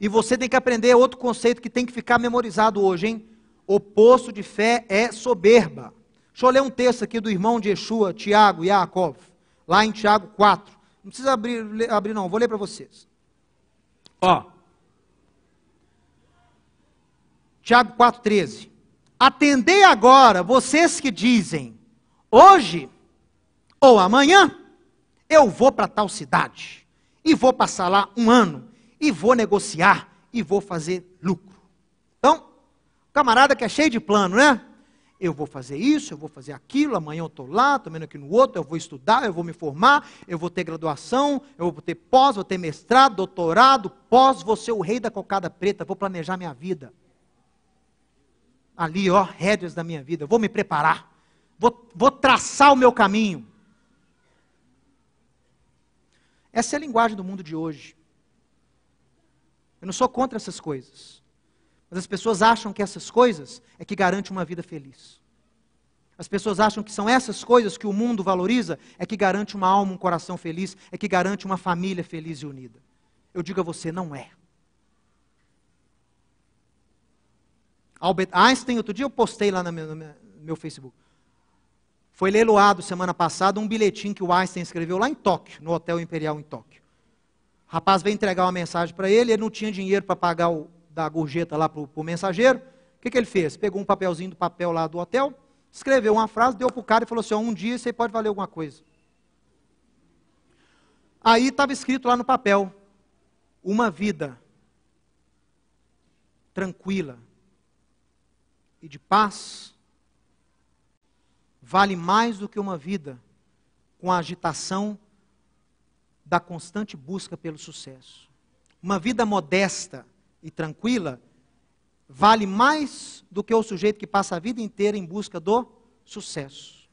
E você tem que aprender outro conceito que tem que ficar memorizado hoje, hein? oposto de fé é soberba. Deixa eu ler um texto aqui do irmão de Yeshua, Tiago, e Yaakov, lá em Tiago 4. Não precisa abrir, abrir não, vou ler para vocês. Ó. Tiago 4,13. Atendei agora, vocês que dizem, hoje ou amanhã, eu vou para tal cidade, e vou passar lá um ano, e vou negociar, e vou fazer lucro. Então, Camarada que é cheio de plano, né? Eu vou fazer isso, eu vou fazer aquilo, amanhã eu estou lá, estou vendo aqui no outro, eu vou estudar, eu vou me formar, eu vou ter graduação, eu vou ter pós, vou ter mestrado, doutorado, pós, vou ser o rei da cocada preta, vou planejar minha vida. Ali, ó, rédeas da minha vida, eu vou me preparar, vou, vou traçar o meu caminho. Essa é a linguagem do mundo de hoje. Eu não sou contra essas coisas. Mas as pessoas acham que essas coisas é que garante uma vida feliz. As pessoas acham que são essas coisas que o mundo valoriza é que garante uma alma, um coração feliz, é que garante uma família feliz e unida. Eu digo a você, não é. Albert Einstein, outro dia eu postei lá no meu, no meu Facebook. Foi leiloado semana passada um bilhetinho que o Einstein escreveu lá em Tóquio, no Hotel Imperial em Tóquio. O rapaz veio entregar uma mensagem para ele, ele não tinha dinheiro para pagar o, da gorjeta lá para o mensageiro. O que, que ele fez? Pegou um papelzinho do papel lá do hotel, escreveu uma frase, deu para o cara e falou assim: um dia você pode valer alguma coisa. Aí estava escrito lá no papel: uma vida tranquila e de paz vale mais do que uma vida com a agitação da constante busca pelo sucesso. Uma vida modesta e tranquila vale mais do que o sujeito que passa a vida inteira em busca do sucesso.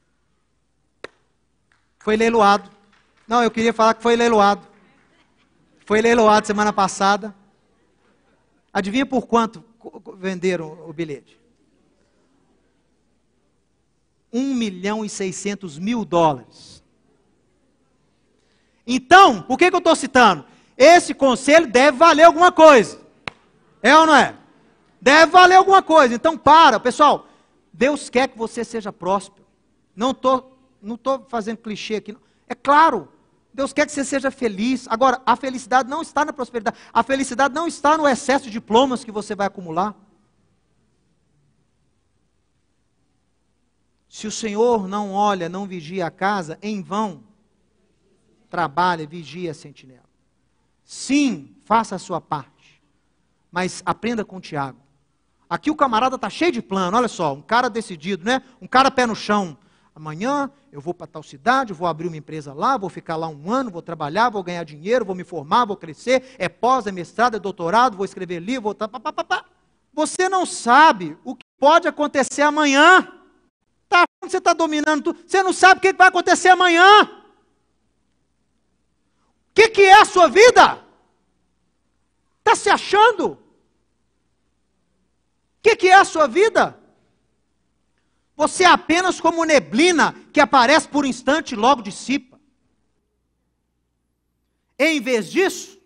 Foi leiloado. Não, eu queria falar que foi leiloado. Foi leiloado semana passada. Adivinha por quanto venderam o bilhete? 1 milhão e 600 mil dólares. Então, por que, que eu estou citando? Esse conselho deve valer alguma coisa. É ou não é? Deve valer alguma coisa. Então para, pessoal. Deus quer que você seja próspero. Não estou não tô fazendo clichê aqui. É claro, Deus quer que você seja feliz. Agora, a felicidade não está na prosperidade. A felicidade não está no excesso de diplomas que você vai acumular. Se o Senhor não olha, não vigia a casa, em vão trabalha, vigia a sentinela. Sim, faça a sua parte. Mas aprenda com o Tiago. Aqui o camarada está cheio de plano, olha só, um cara decidido, né? Um cara pé no chão. Amanhã eu vou para tal cidade, vou abrir uma empresa lá, vou ficar lá um ano, vou trabalhar, vou ganhar dinheiro, vou me formar, vou crescer, é pós, é mestrado, é doutorado, vou escrever livro, vou. Tá, pá, pá, pá, Você não sabe o que pode acontecer amanhã. Tá, você está dominando tudo, você não sabe o que vai acontecer amanhã. O que, que é a sua vida? Está se achando? O que, que é a sua vida? Você é apenas como neblina que aparece por um instante e logo dissipa. Em vez disso,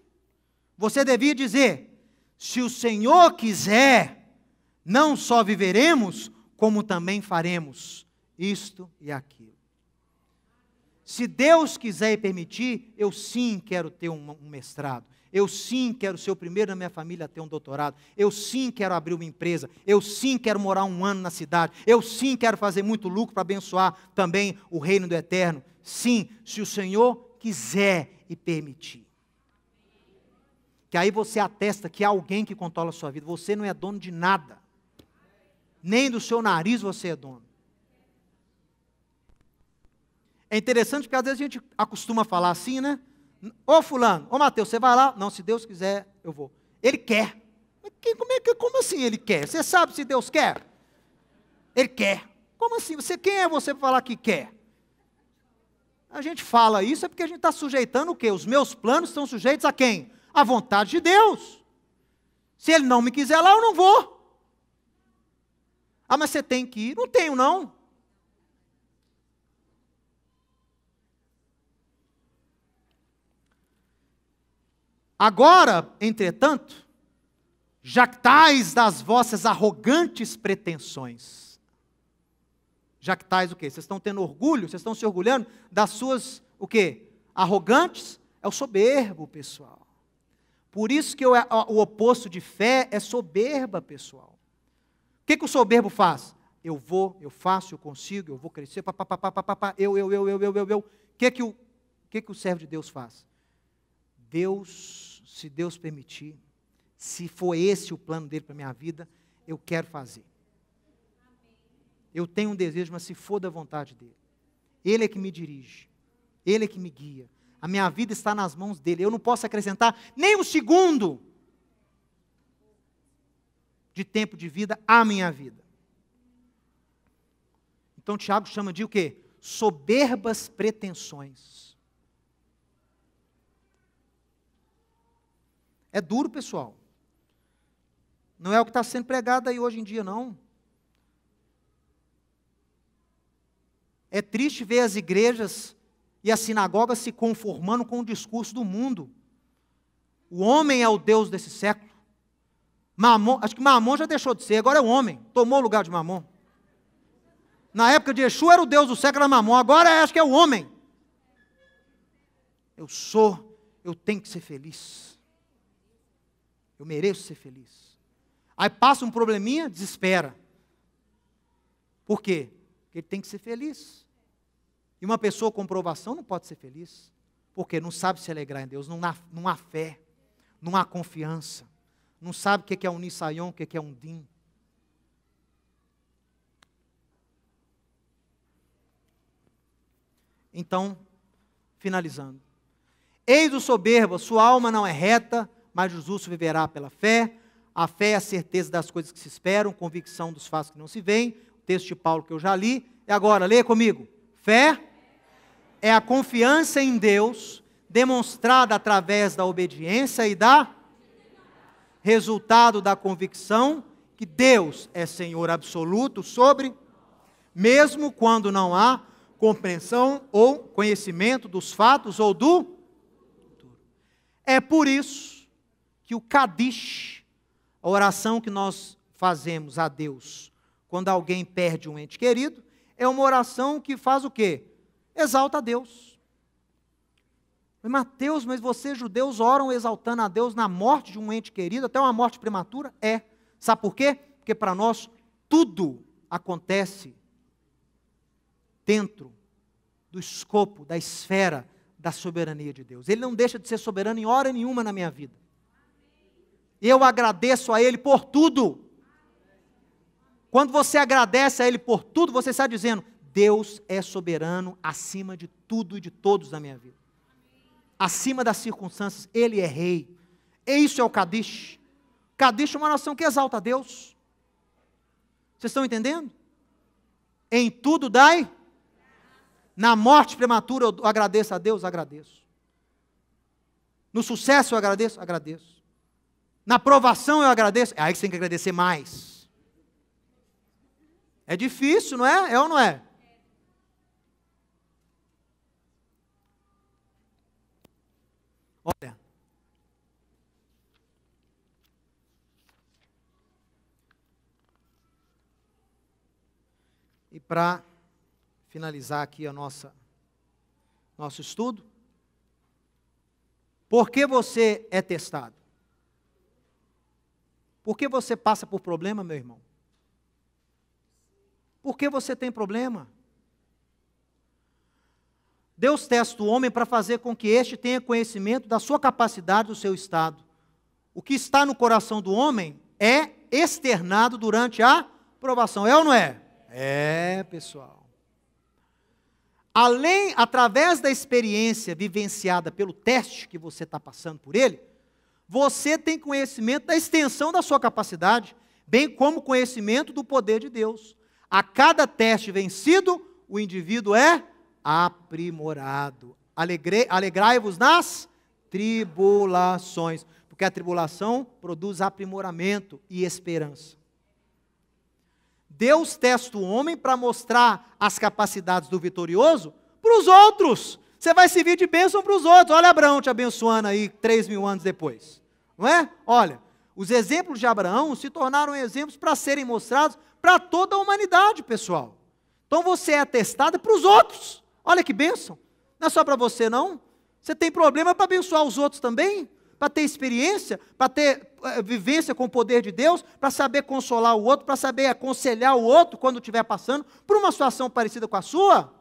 você devia dizer: se o Senhor quiser, não só viveremos, como também faremos isto e aquilo. Se Deus quiser e permitir, eu sim quero ter um, mestrado. Eu sim quero ser o primeiro na minha família a ter um doutorado. Eu sim quero abrir uma empresa. Eu sim quero morar um ano na cidade. Eu sim quero fazer muito lucro para abençoar também o reino do eterno. Sim, se o Senhor quiser e permitir. Que aí você atesta que há alguém que controla a sua vida. Você não é dono de nada. Nem do seu nariz você é dono. É interessante porque às vezes a gente acostuma a falar assim, né? Ô fulano, ô Mateus, você vai lá? Não, se Deus quiser, eu vou. Ele quer. Como, é que, como assim ele quer? Você sabe se Deus quer? Ele quer. Como assim? Você, quem é você para falar que quer? A gente fala isso é porque a gente está sujeitando o quê? Os meus planos estão sujeitos a quem? À vontade de Deus. Se ele não me quiser lá, eu não vou. Ah, mas você tem que ir. Não tenho, não. Agora, entretanto, jactais das vossas arrogantes pretensões. Jactais o quê? Vocês estão tendo orgulho, vocês estão se orgulhando das suas, o quê? Arrogantes é o soberbo, pessoal. Por isso que eu, é, o oposto de fé é soberba, pessoal. O que, que o soberbo faz? Eu vou, eu faço, eu consigo, eu vou crescer, papapá, eu, eu, eu, eu, eu, eu, eu. O que, que, o, que, que o servo de Deus faz? Deus, se Deus permitir, se for esse o plano dele para minha vida, eu quero fazer. Eu tenho um desejo, mas se for da vontade dele. Ele é que me dirige. Ele é que me guia. A minha vida está nas mãos dele. Eu não posso acrescentar nem um segundo de tempo de vida à minha vida. Então Tiago chama de o quê? Soberbas pretensões. É duro, pessoal. Não é o que está sendo pregado aí hoje em dia, não. É triste ver as igrejas e as sinagogas se conformando com o discurso do mundo. O homem é o Deus desse século. Mamon, acho que Mamon já deixou de ser, agora é o homem, tomou o lugar de Mamon. Na época de Exu era o Deus do século, era Mamon, agora acho que é o homem. Eu sou, eu tenho que ser feliz. Eu mereço ser feliz. Aí passa um probleminha, desespera. Por quê? Porque ele tem que ser feliz. E uma pessoa com provação não pode ser feliz. Porque não sabe se alegrar em Deus, não há, não há fé, não há confiança, não sabe o que é, é um Nissayon, o é que é um Din. Então, finalizando. Eis o soberbo, sua alma não é reta, mas o justo viverá pela fé. A fé é a certeza das coisas que se esperam, convicção dos fatos que não se veem. O texto de Paulo que eu já li. E agora, leia comigo. Fé é a confiança em Deus, demonstrada através da obediência e da resultado da convicção que Deus é Senhor absoluto sobre, mesmo quando não há compreensão ou conhecimento dos fatos ou do futuro. É por isso que o Kadish, a oração que nós fazemos a Deus quando alguém perde um ente querido, é uma oração que faz o quê? Exalta a Deus. Mateus, mas vocês judeus oram exaltando a Deus na morte de um ente querido, até uma morte prematura? É. Sabe por quê? Porque para nós tudo acontece dentro do escopo, da esfera da soberania de Deus. Ele não deixa de ser soberano em hora nenhuma na minha vida. Eu agradeço a Ele por tudo. Quando você agradece a Ele por tudo, você está dizendo: Deus é soberano acima de tudo e de todos na minha vida. Acima das circunstâncias, Ele é rei. E isso é o Kadish. Kadish é uma nação que exalta a Deus. Vocês estão entendendo? Em tudo dai. Na morte prematura eu agradeço a Deus, agradeço. No sucesso eu agradeço, agradeço. Na provação eu agradeço. É aí você tem que agradecer mais. É difícil, não é? É ou não é? Olha. E para finalizar aqui a nossa nosso estudo, por que você é testado? Por que você passa por problema, meu irmão? Por que você tem problema? Deus testa o homem para fazer com que este tenha conhecimento da sua capacidade, do seu estado. O que está no coração do homem é externado durante a provação. É ou não é? É, pessoal. Além, através da experiência vivenciada pelo teste que você está passando por ele, você tem conhecimento da extensão da sua capacidade, bem como conhecimento do poder de Deus. A cada teste vencido, o indivíduo é aprimorado. Alegrai-vos nas tribulações, porque a tribulação produz aprimoramento e esperança. Deus testa o homem para mostrar as capacidades do vitorioso para os outros. Você vai servir de bênção para os outros. Olha Abraão te abençoando aí, três mil anos depois. Não é? Olha, os exemplos de Abraão se tornaram exemplos para serem mostrados para toda a humanidade, pessoal. Então você é testado para os outros. Olha que bênção. Não é só para você, não. Você tem problema para abençoar os outros também, para ter experiência, para ter eh, vivência com o poder de Deus, para saber consolar o outro, para saber aconselhar o outro quando estiver passando por uma situação parecida com a sua.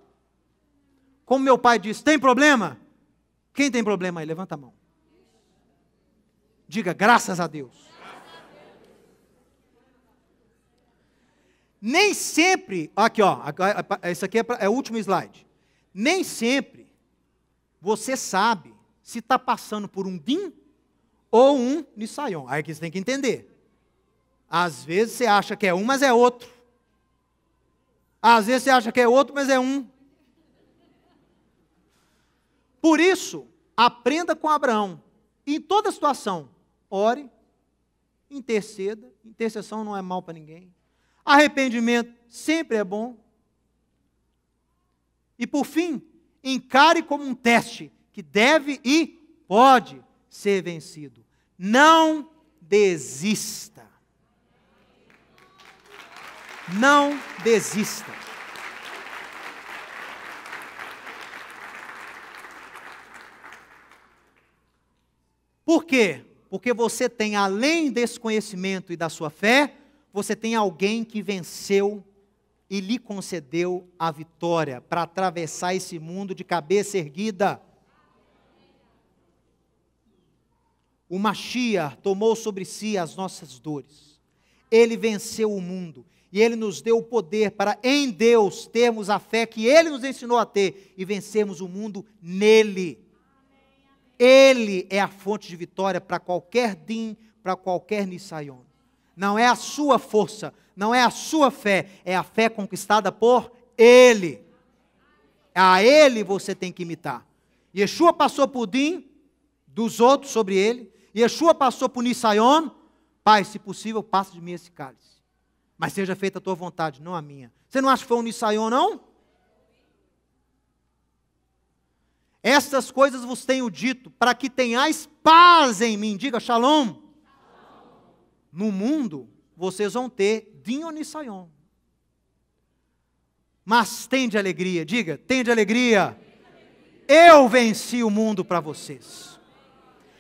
Como meu pai disse, tem problema? Quem tem problema aí? Levanta a mão. Diga, graças a Deus. Nem sempre, aqui ó, esse é, é, aqui é, pra, é o último slide. Nem sempre você sabe se está passando por um DIN ou um Nissayon. Aí que você tem que entender. Às vezes você acha que é um, mas é outro. Às vezes você acha que é outro, mas é um. Por isso, aprenda com Abraão. Em toda situação, ore, interceda. Intercessão não é mal para ninguém. Arrependimento sempre é bom. E por fim, encare como um teste que deve e pode ser vencido. Não desista. Não desista. Por quê? Porque você tem, além desse conhecimento e da sua fé, você tem alguém que venceu e lhe concedeu a vitória para atravessar esse mundo de cabeça erguida. O Machia tomou sobre si as nossas dores. Ele venceu o mundo e ele nos deu o poder para em Deus termos a fé que ele nos ensinou a ter e vencermos o mundo nele. Ele é a fonte de vitória para qualquer din, para qualquer nisaion. Não é a sua força, não é a sua fé, é a fé conquistada por Ele. A Ele você tem que imitar. Yeshua passou por din dos outros sobre ele. Yeshua passou por nisaion. Pai, se possível, passa de mim esse cálice. Mas seja feita a tua vontade, não a minha. Você não acha que foi um nisaion, não? Estas coisas vos tenho dito, para que tenhais paz em mim. Diga shalom. No mundo, vocês vão ter Dinon e saion. Mas tende alegria, diga, tende alegria. Eu venci o mundo para vocês.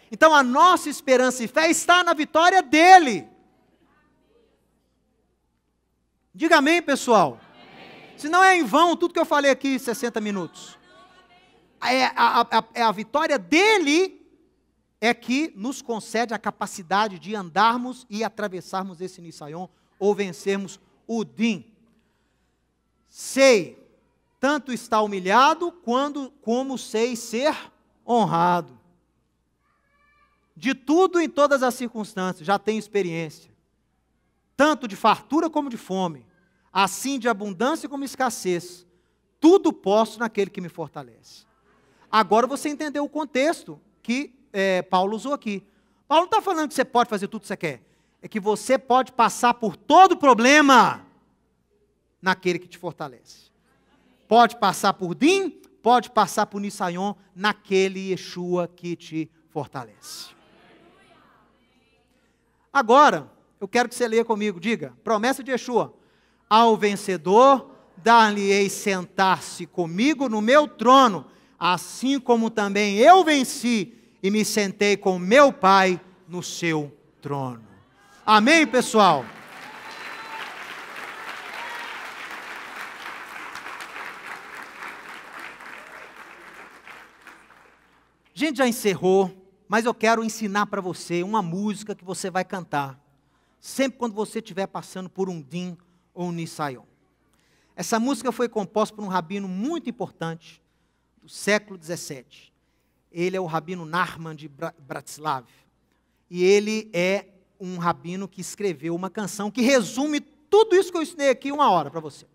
Então a nossa esperança e fé está na vitória dele. Diga amém, pessoal. Se não é em vão tudo que eu falei aqui 60 minutos é a, a, é a vitória dele é que nos concede a capacidade de andarmos e atravessarmos esse Nissaion ou vencermos o Din. Sei, tanto está humilhado quando, como sei ser honrado. De tudo em todas as circunstâncias, já tenho experiência. Tanto de fartura como de fome, assim de abundância como escassez. Tudo posso naquele que me fortalece. Agora você entendeu o contexto que é, Paulo usou aqui. Paulo não está falando que você pode fazer tudo o que você quer. É que você pode passar por todo problema naquele que te fortalece. Pode passar por Dim, pode passar por Nissayon naquele Yeshua que te fortalece. Agora, eu quero que você leia comigo, diga, promessa de Yeshua. Ao vencedor, dar-lhe-ei sentar-se comigo no meu trono, assim como também eu venci e me sentei com meu Pai no seu trono. Amém, pessoal? A gente já encerrou, mas eu quero ensinar para você uma música que você vai cantar sempre quando você estiver passando por um din ou um nisayon. Essa música foi composta por um rabino muito importante, do século XVII. Ele é o rabino Narman de Bratislava. E ele é um rabino que escreveu uma canção que resume tudo isso que eu ensinei aqui uma hora para você.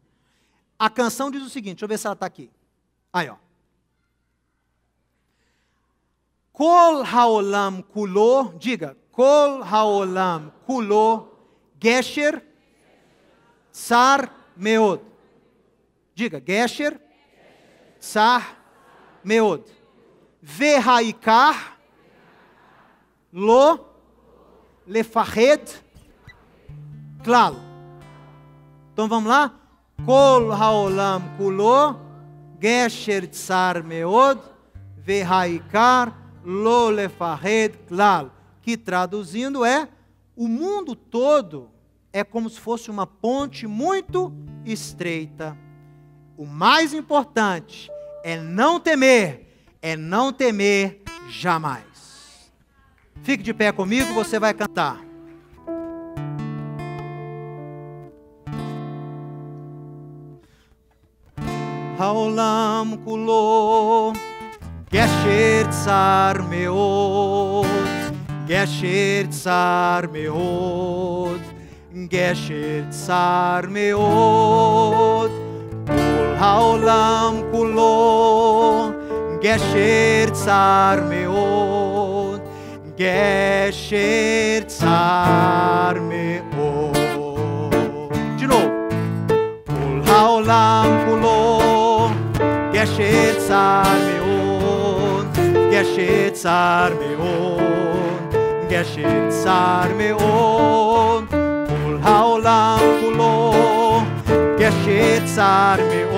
A canção diz o seguinte, deixa eu ver se ela está aqui. Aí, ó. Kol haolam kulo, diga, kol haolam kulo gesher tsar meod. Diga, gesher tsar meod. Verraikar, lo, lefahed, klal. Então vamos lá? Kol haolam kulo, gesher tsar meod, verraikar, lo lefahed, klal. Que traduzindo é, o mundo todo é como se fosse uma ponte muito estreita. O mais importante é não temer, é não temer jamais. Fique de pé comigo, você vai cantar. Haolam kulo gesher tsar meot gesher tsar meot gesher tsar meot העולם כולו גשר צר מאוד, גשר צר מאוד. ג'נוב, כל העולם כולו גשר צר מאוד, גשר צר מאוד, גשר צר מאוד. כל העולם כולו גשר צר מאוד.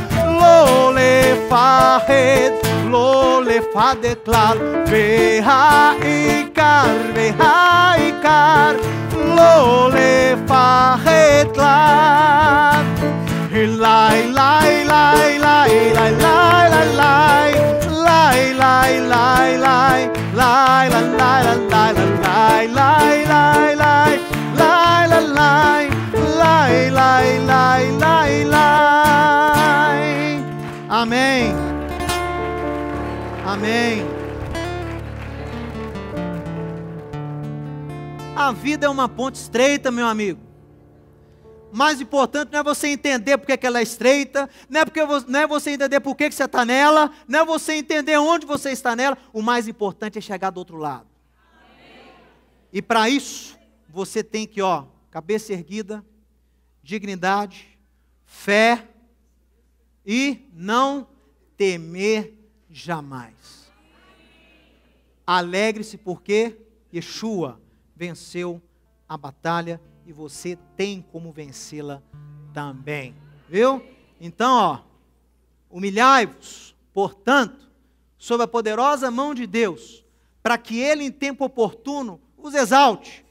לפחד, לא לפחד כלל, והעיקר, והעיקר, לא לפחד כלל. ליי, ליי, ליי, ליי, ליי, ליי, ליי, ליי, ליי, ליי, ליי, ליי, ליי, ליי, ליי, ליי, ליי, ליי, light, light, light, light, light. Amém. Amém. A vida é uma ponte estreita, meu amigo. Mais importante não é você entender porque que ela é estreita, não é, porque, não é você entender por que você está nela, não é você entender onde você está nela. O mais importante é chegar do outro lado. Amém. E para isso, você tem que, ó, cabeça erguida, dignidade, fé e não temer jamais. Alegre-se porque Yeshua venceu a batalha e você tem como vencê-la também. Viu? Então, ó, humilhai-vos, portanto, sob a poderosa mão de Deus, para que ele em tempo oportuno os exalte.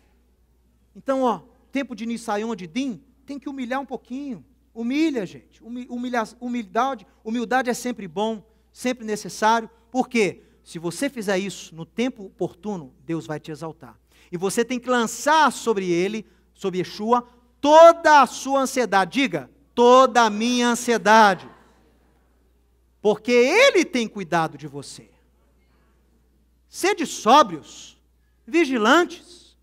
Então, ó, tempo de Nisaion de Din, tem que humilhar um pouquinho. Humilha, gente. Humilha, humildade, humildade é sempre bom, sempre necessário. Por quê? Se você fizer isso no tempo oportuno, Deus vai te exaltar. E você tem que lançar sobre ele, sobre Yeshua, toda a sua ansiedade. Diga, toda a minha ansiedade. Porque ele tem cuidado de você. Sede sóbrios, vigilantes.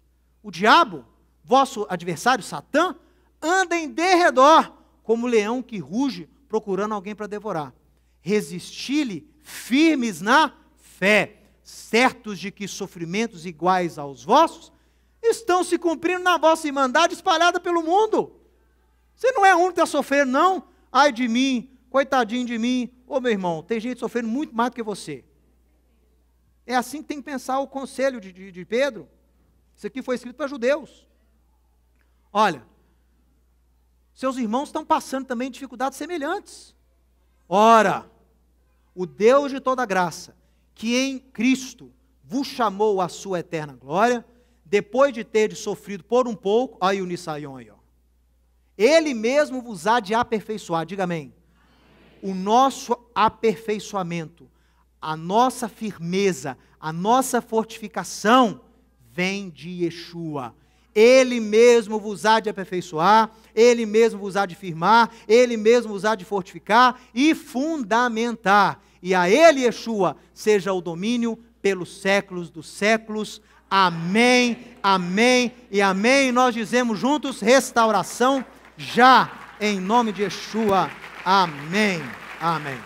O diabo, vosso adversário, Satã, anda em derredor como leão que ruge procurando alguém para devorar. Resisti-lhe firmes na fé, certos de que sofrimentos iguais aos vossos estão se cumprindo na vossa irmandade espalhada pelo mundo. Você não é o único a sofrer, não. Ai de mim, coitadinho de mim. Ô meu irmão, tem gente sofrendo muito mais do que você. É assim que tem que pensar o conselho de, de, de Pedro. Isso aqui foi escrito para judeus. Olha, seus irmãos estão passando também dificuldades semelhantes. Ora, o Deus de toda graça, que em Cristo vos chamou à sua eterna glória, depois de teres sofrido por um pouco, aí o Nissayon, ó. Ele mesmo vos há de aperfeiçoar, diga amém. amém. O nosso aperfeiçoamento, a nossa firmeza, a nossa fortificação vem de Yeshua ele mesmo vos há de aperfeiçoar, Ele mesmo vos há de firmar, Ele mesmo vos há de fortificar e fundamentar. E a Ele, Yeshua, seja o domínio pelos séculos dos séculos. Amém, amém e amém. Nós dizemos juntos: restauração já, em nome de Yeshua. Amém, amém.